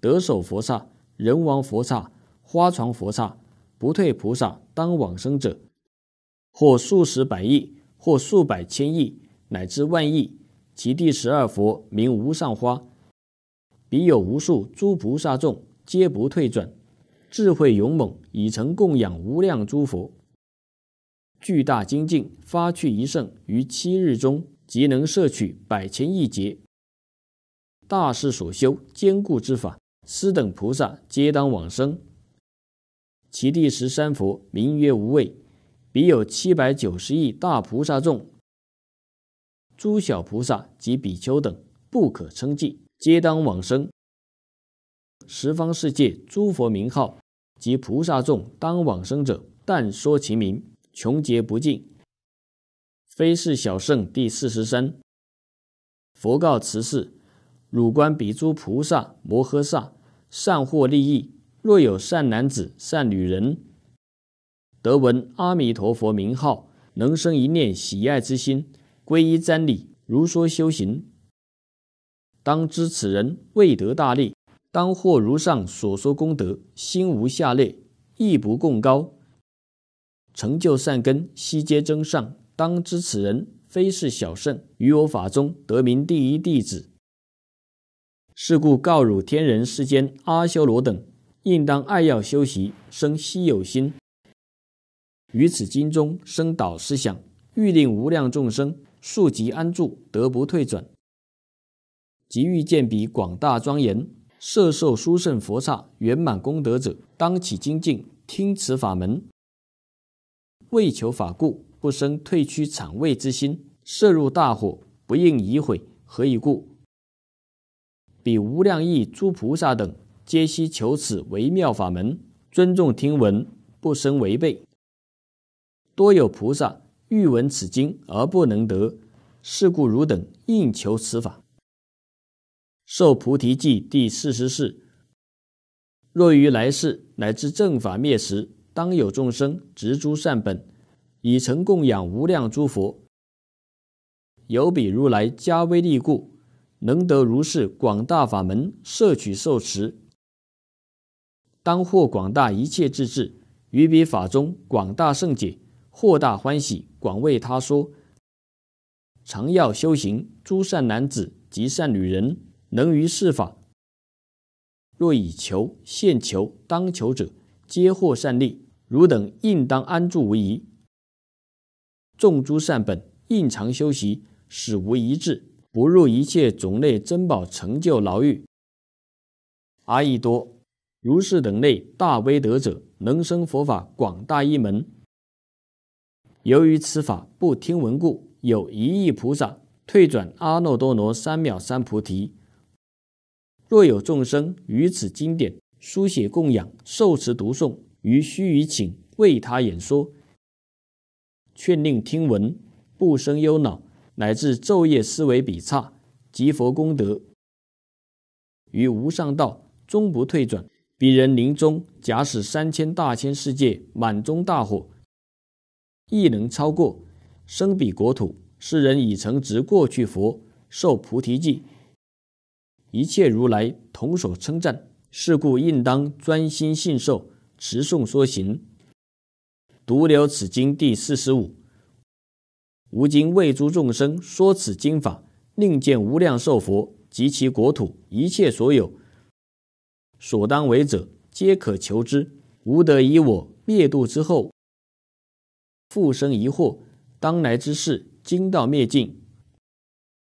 [SPEAKER 1] 得手佛刹、人王佛刹、花床佛刹，不退菩萨当往生者。或数十百亿，或数百千亿，乃至万亿。其第十二佛名无上花，彼有无数诸菩萨众，皆不退转，智慧勇猛，已成供养无量诸佛，巨大精进，发去一胜，于七日中即能摄取百千亿劫。大势所修坚固之法，斯等菩萨皆当往生。其第十三佛名曰无畏。彼有七百九十亿大菩萨众，诸小菩萨及比丘等不可称计，皆当往生十方世界诸佛名号及菩萨众当往生者，但说其名，穷劫不尽，非是小圣。第四十三，佛告慈氏：汝观彼诸菩萨摩诃萨，善获利益。若有善男子、善女人。得闻阿弥陀佛名号，能生一念喜爱之心，皈依瞻礼，如说修行。当知此人未得大利，当获如上所说功德，心无下劣，亦不共高，成就善根，悉皆增上。当知此人非是小圣，于我法中得名第一弟子。是故告汝天人世间阿修罗等，应当爱要修习，生稀有心。于此经中生导思想，欲令无量众生速即安住，得不退转。即欲见彼广大庄严、摄受殊胜佛刹、圆满功德者，当起精进，听此法门。为求法故，不生退屈、谄畏之心。摄入大火，不应疑毁。何以故？彼无量亿诸菩萨等，皆悉求此微妙法门，尊重听闻，不生违背。多有菩萨欲闻此经而不能得，是故汝等应求此法。受菩提记第四十四。若于来世乃至正法灭时，当有众生执诸善本，以成供养无量诸佛。有彼如来加威力故，能得如是广大法门摄取受持，当获广大一切智智。于彼法中广大圣解。获大欢喜，广为他说：“常要修行，诸善男子、及善女人，能于世法；若以求、现求、当求者，皆获善利。汝等应当安住无疑。众诸善本应常修习，死无一志，不入一切种类珍宝成就牢狱。阿逸多，如是等类大威德者，能生佛法广大一门。”由于此法不听闻故，有一亿菩萨退转阿耨多罗三藐三菩提。若有众生于此经典书写供养、受持读诵、于须臾顷为他演说，劝令听闻，不生忧恼，乃至昼夜思维比刹，及佛功德，于无上道终不退转。彼人临终，假使三千大千世界满中大火。亦能超过生彼国土，世人已曾直过去佛受菩提记，一切如来同所称赞。是故应当专心信受持诵说行。独留此经第四十五。吾今为诸众生说此经法，令见无量寿佛及其国土一切所有，所当为者皆可求之。吾得以我灭度之后。复生疑惑，当来之事，今道灭尽。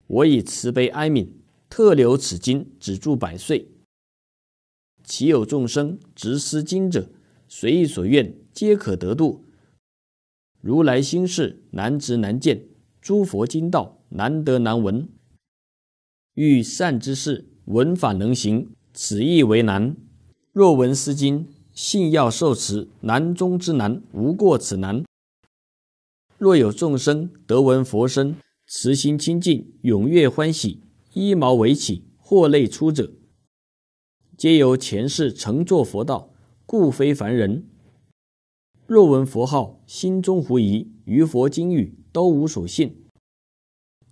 [SPEAKER 1] 我以慈悲哀悯，特留此经，止住百岁。其有众生执失经者，随意所愿，皆可得度。如来心事难执难见，诸佛经道难得难闻。欲善之事，闻法能行，此亦为难。若闻思经，信要受持，难中之难，无过此难。若有众生得闻佛声，慈心清净，踊跃欢喜，一毛为起，或泪出者，皆由前世乘坐佛道，故非凡人。若闻佛号，心中狐疑，于佛经语都无所信，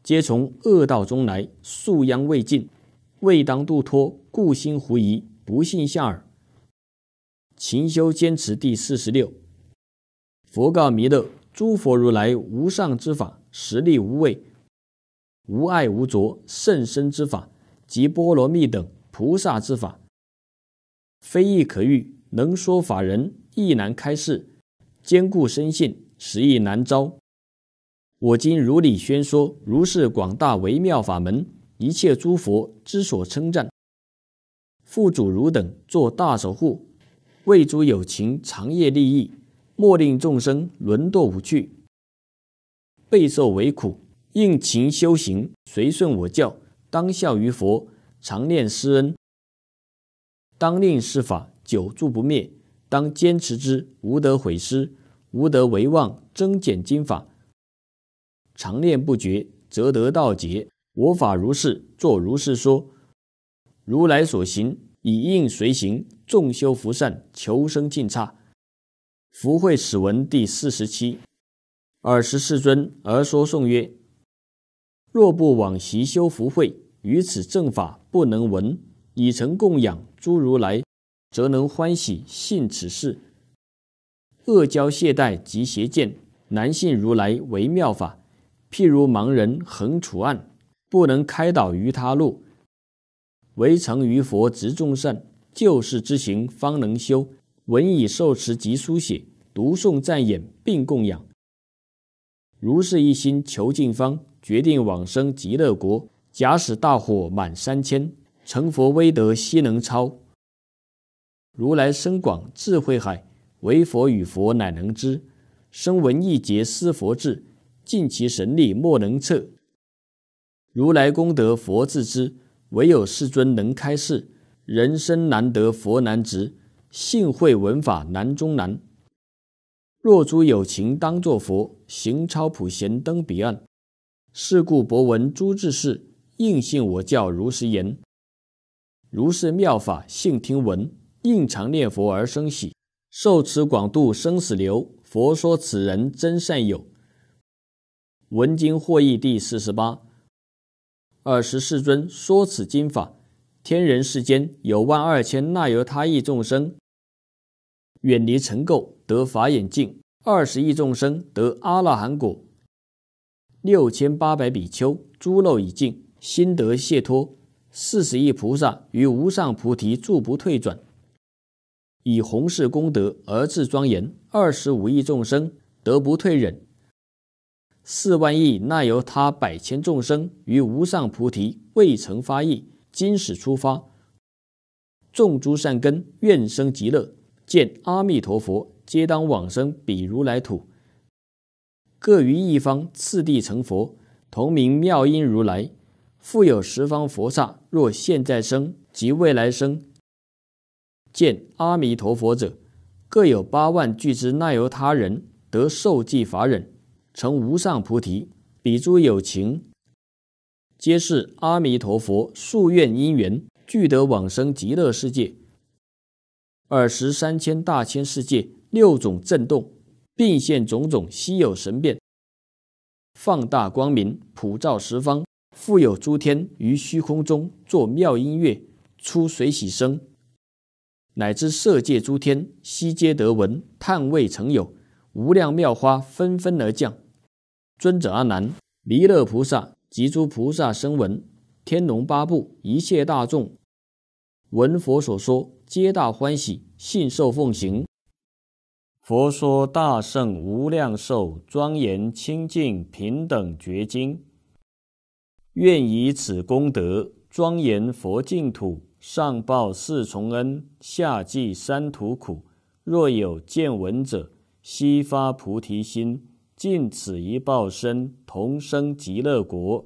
[SPEAKER 1] 皆从恶道中来，宿殃未尽，未当度脱，故心狐疑，不信下耳。勤修坚持第四十六。佛告弥勒。诸佛如来无上之法，实力无畏，无爱无着；甚深之法及波罗蜜等菩萨之法，非亦可遇。能说法人亦难开示，坚固身性实亦难招。我今如理宣说如是广大微妙法门，一切诸佛之所称赞，父主汝等做大守护，为诸有情长夜利益。莫令众生轮堕无趣，备受为苦，应勤修行，随顺我教，当效于佛，常念师恩。当令施法久住不灭，当坚持之，无得毁失，无得为妄，增减经法。常念不绝，则得道劫。我法如是，作如是说。如来所行，以应随行，众修福善，求生净差。福慧史闻第四十七。二十世尊而说颂曰：“若不往习修福慧，于此正法不能闻；以成供养诸如来，则能欢喜信此事。恶交懈怠及邪见，难信如来为妙法。譬如盲人恒处案，不能开导于他路。唯成于佛执众善，救世之行方能修。”文以受持及书写，读诵赞演并供养。如是一心求净方，决定往生极乐国。假使大火满三千，成佛威德悉能超。如来深广智慧海，唯佛与佛乃能知。生闻一节思佛智，尽其神力莫能测。如来功德佛自知，唯有世尊能开示。人生难得佛难值。信会文法难中难，若诸有情当作佛，行超普贤登彼岸。是故博闻诸智士，应信我教如是言。如是妙法性听闻，应常念佛而生喜，受持广度生死流。佛说此人真善友，闻经获益第四十八。尔时世尊说此经法。天人世间有万二千那由他意众生，远离尘垢得法眼净；二十亿众生得阿那含果，六千八百比丘诸漏已尽，心得解脱；四十亿菩萨于无上菩提住不退转，以弘誓功德而自庄严；二十五亿众生得不退忍；四万亿那由他百千众生于无上菩提未曾发意。今始出发，众诸善根愿生极乐，见阿弥陀佛，皆当往生彼如来土，各于一方次第成佛，同名妙音如来。复有十方佛刹，若现在生及未来生，见阿弥陀佛者，各有八万俱之，奈由他人得受记法忍，成无上菩提，彼诸有情。皆是阿弥陀佛夙愿因缘，具得往生极乐世界。尔时三千大千世界六种震动，并现种种稀有神变，放大光明，普照十方，复有诸天于虚空中作妙音乐，出水喜声，乃至色界诸天悉皆得闻，叹未曾有。无量妙花纷纷而降。尊者阿难，弥勒菩萨。及诸菩萨声闻，天龙八部一切大众，闻佛所说，皆大欢喜，信受奉行。佛说大圣无量寿，庄严清净平等觉经。愿以此功德，庄严佛净土，上报四重恩，下济三途苦。若有见闻者，悉发菩提心。尽此一报身，同生极乐国。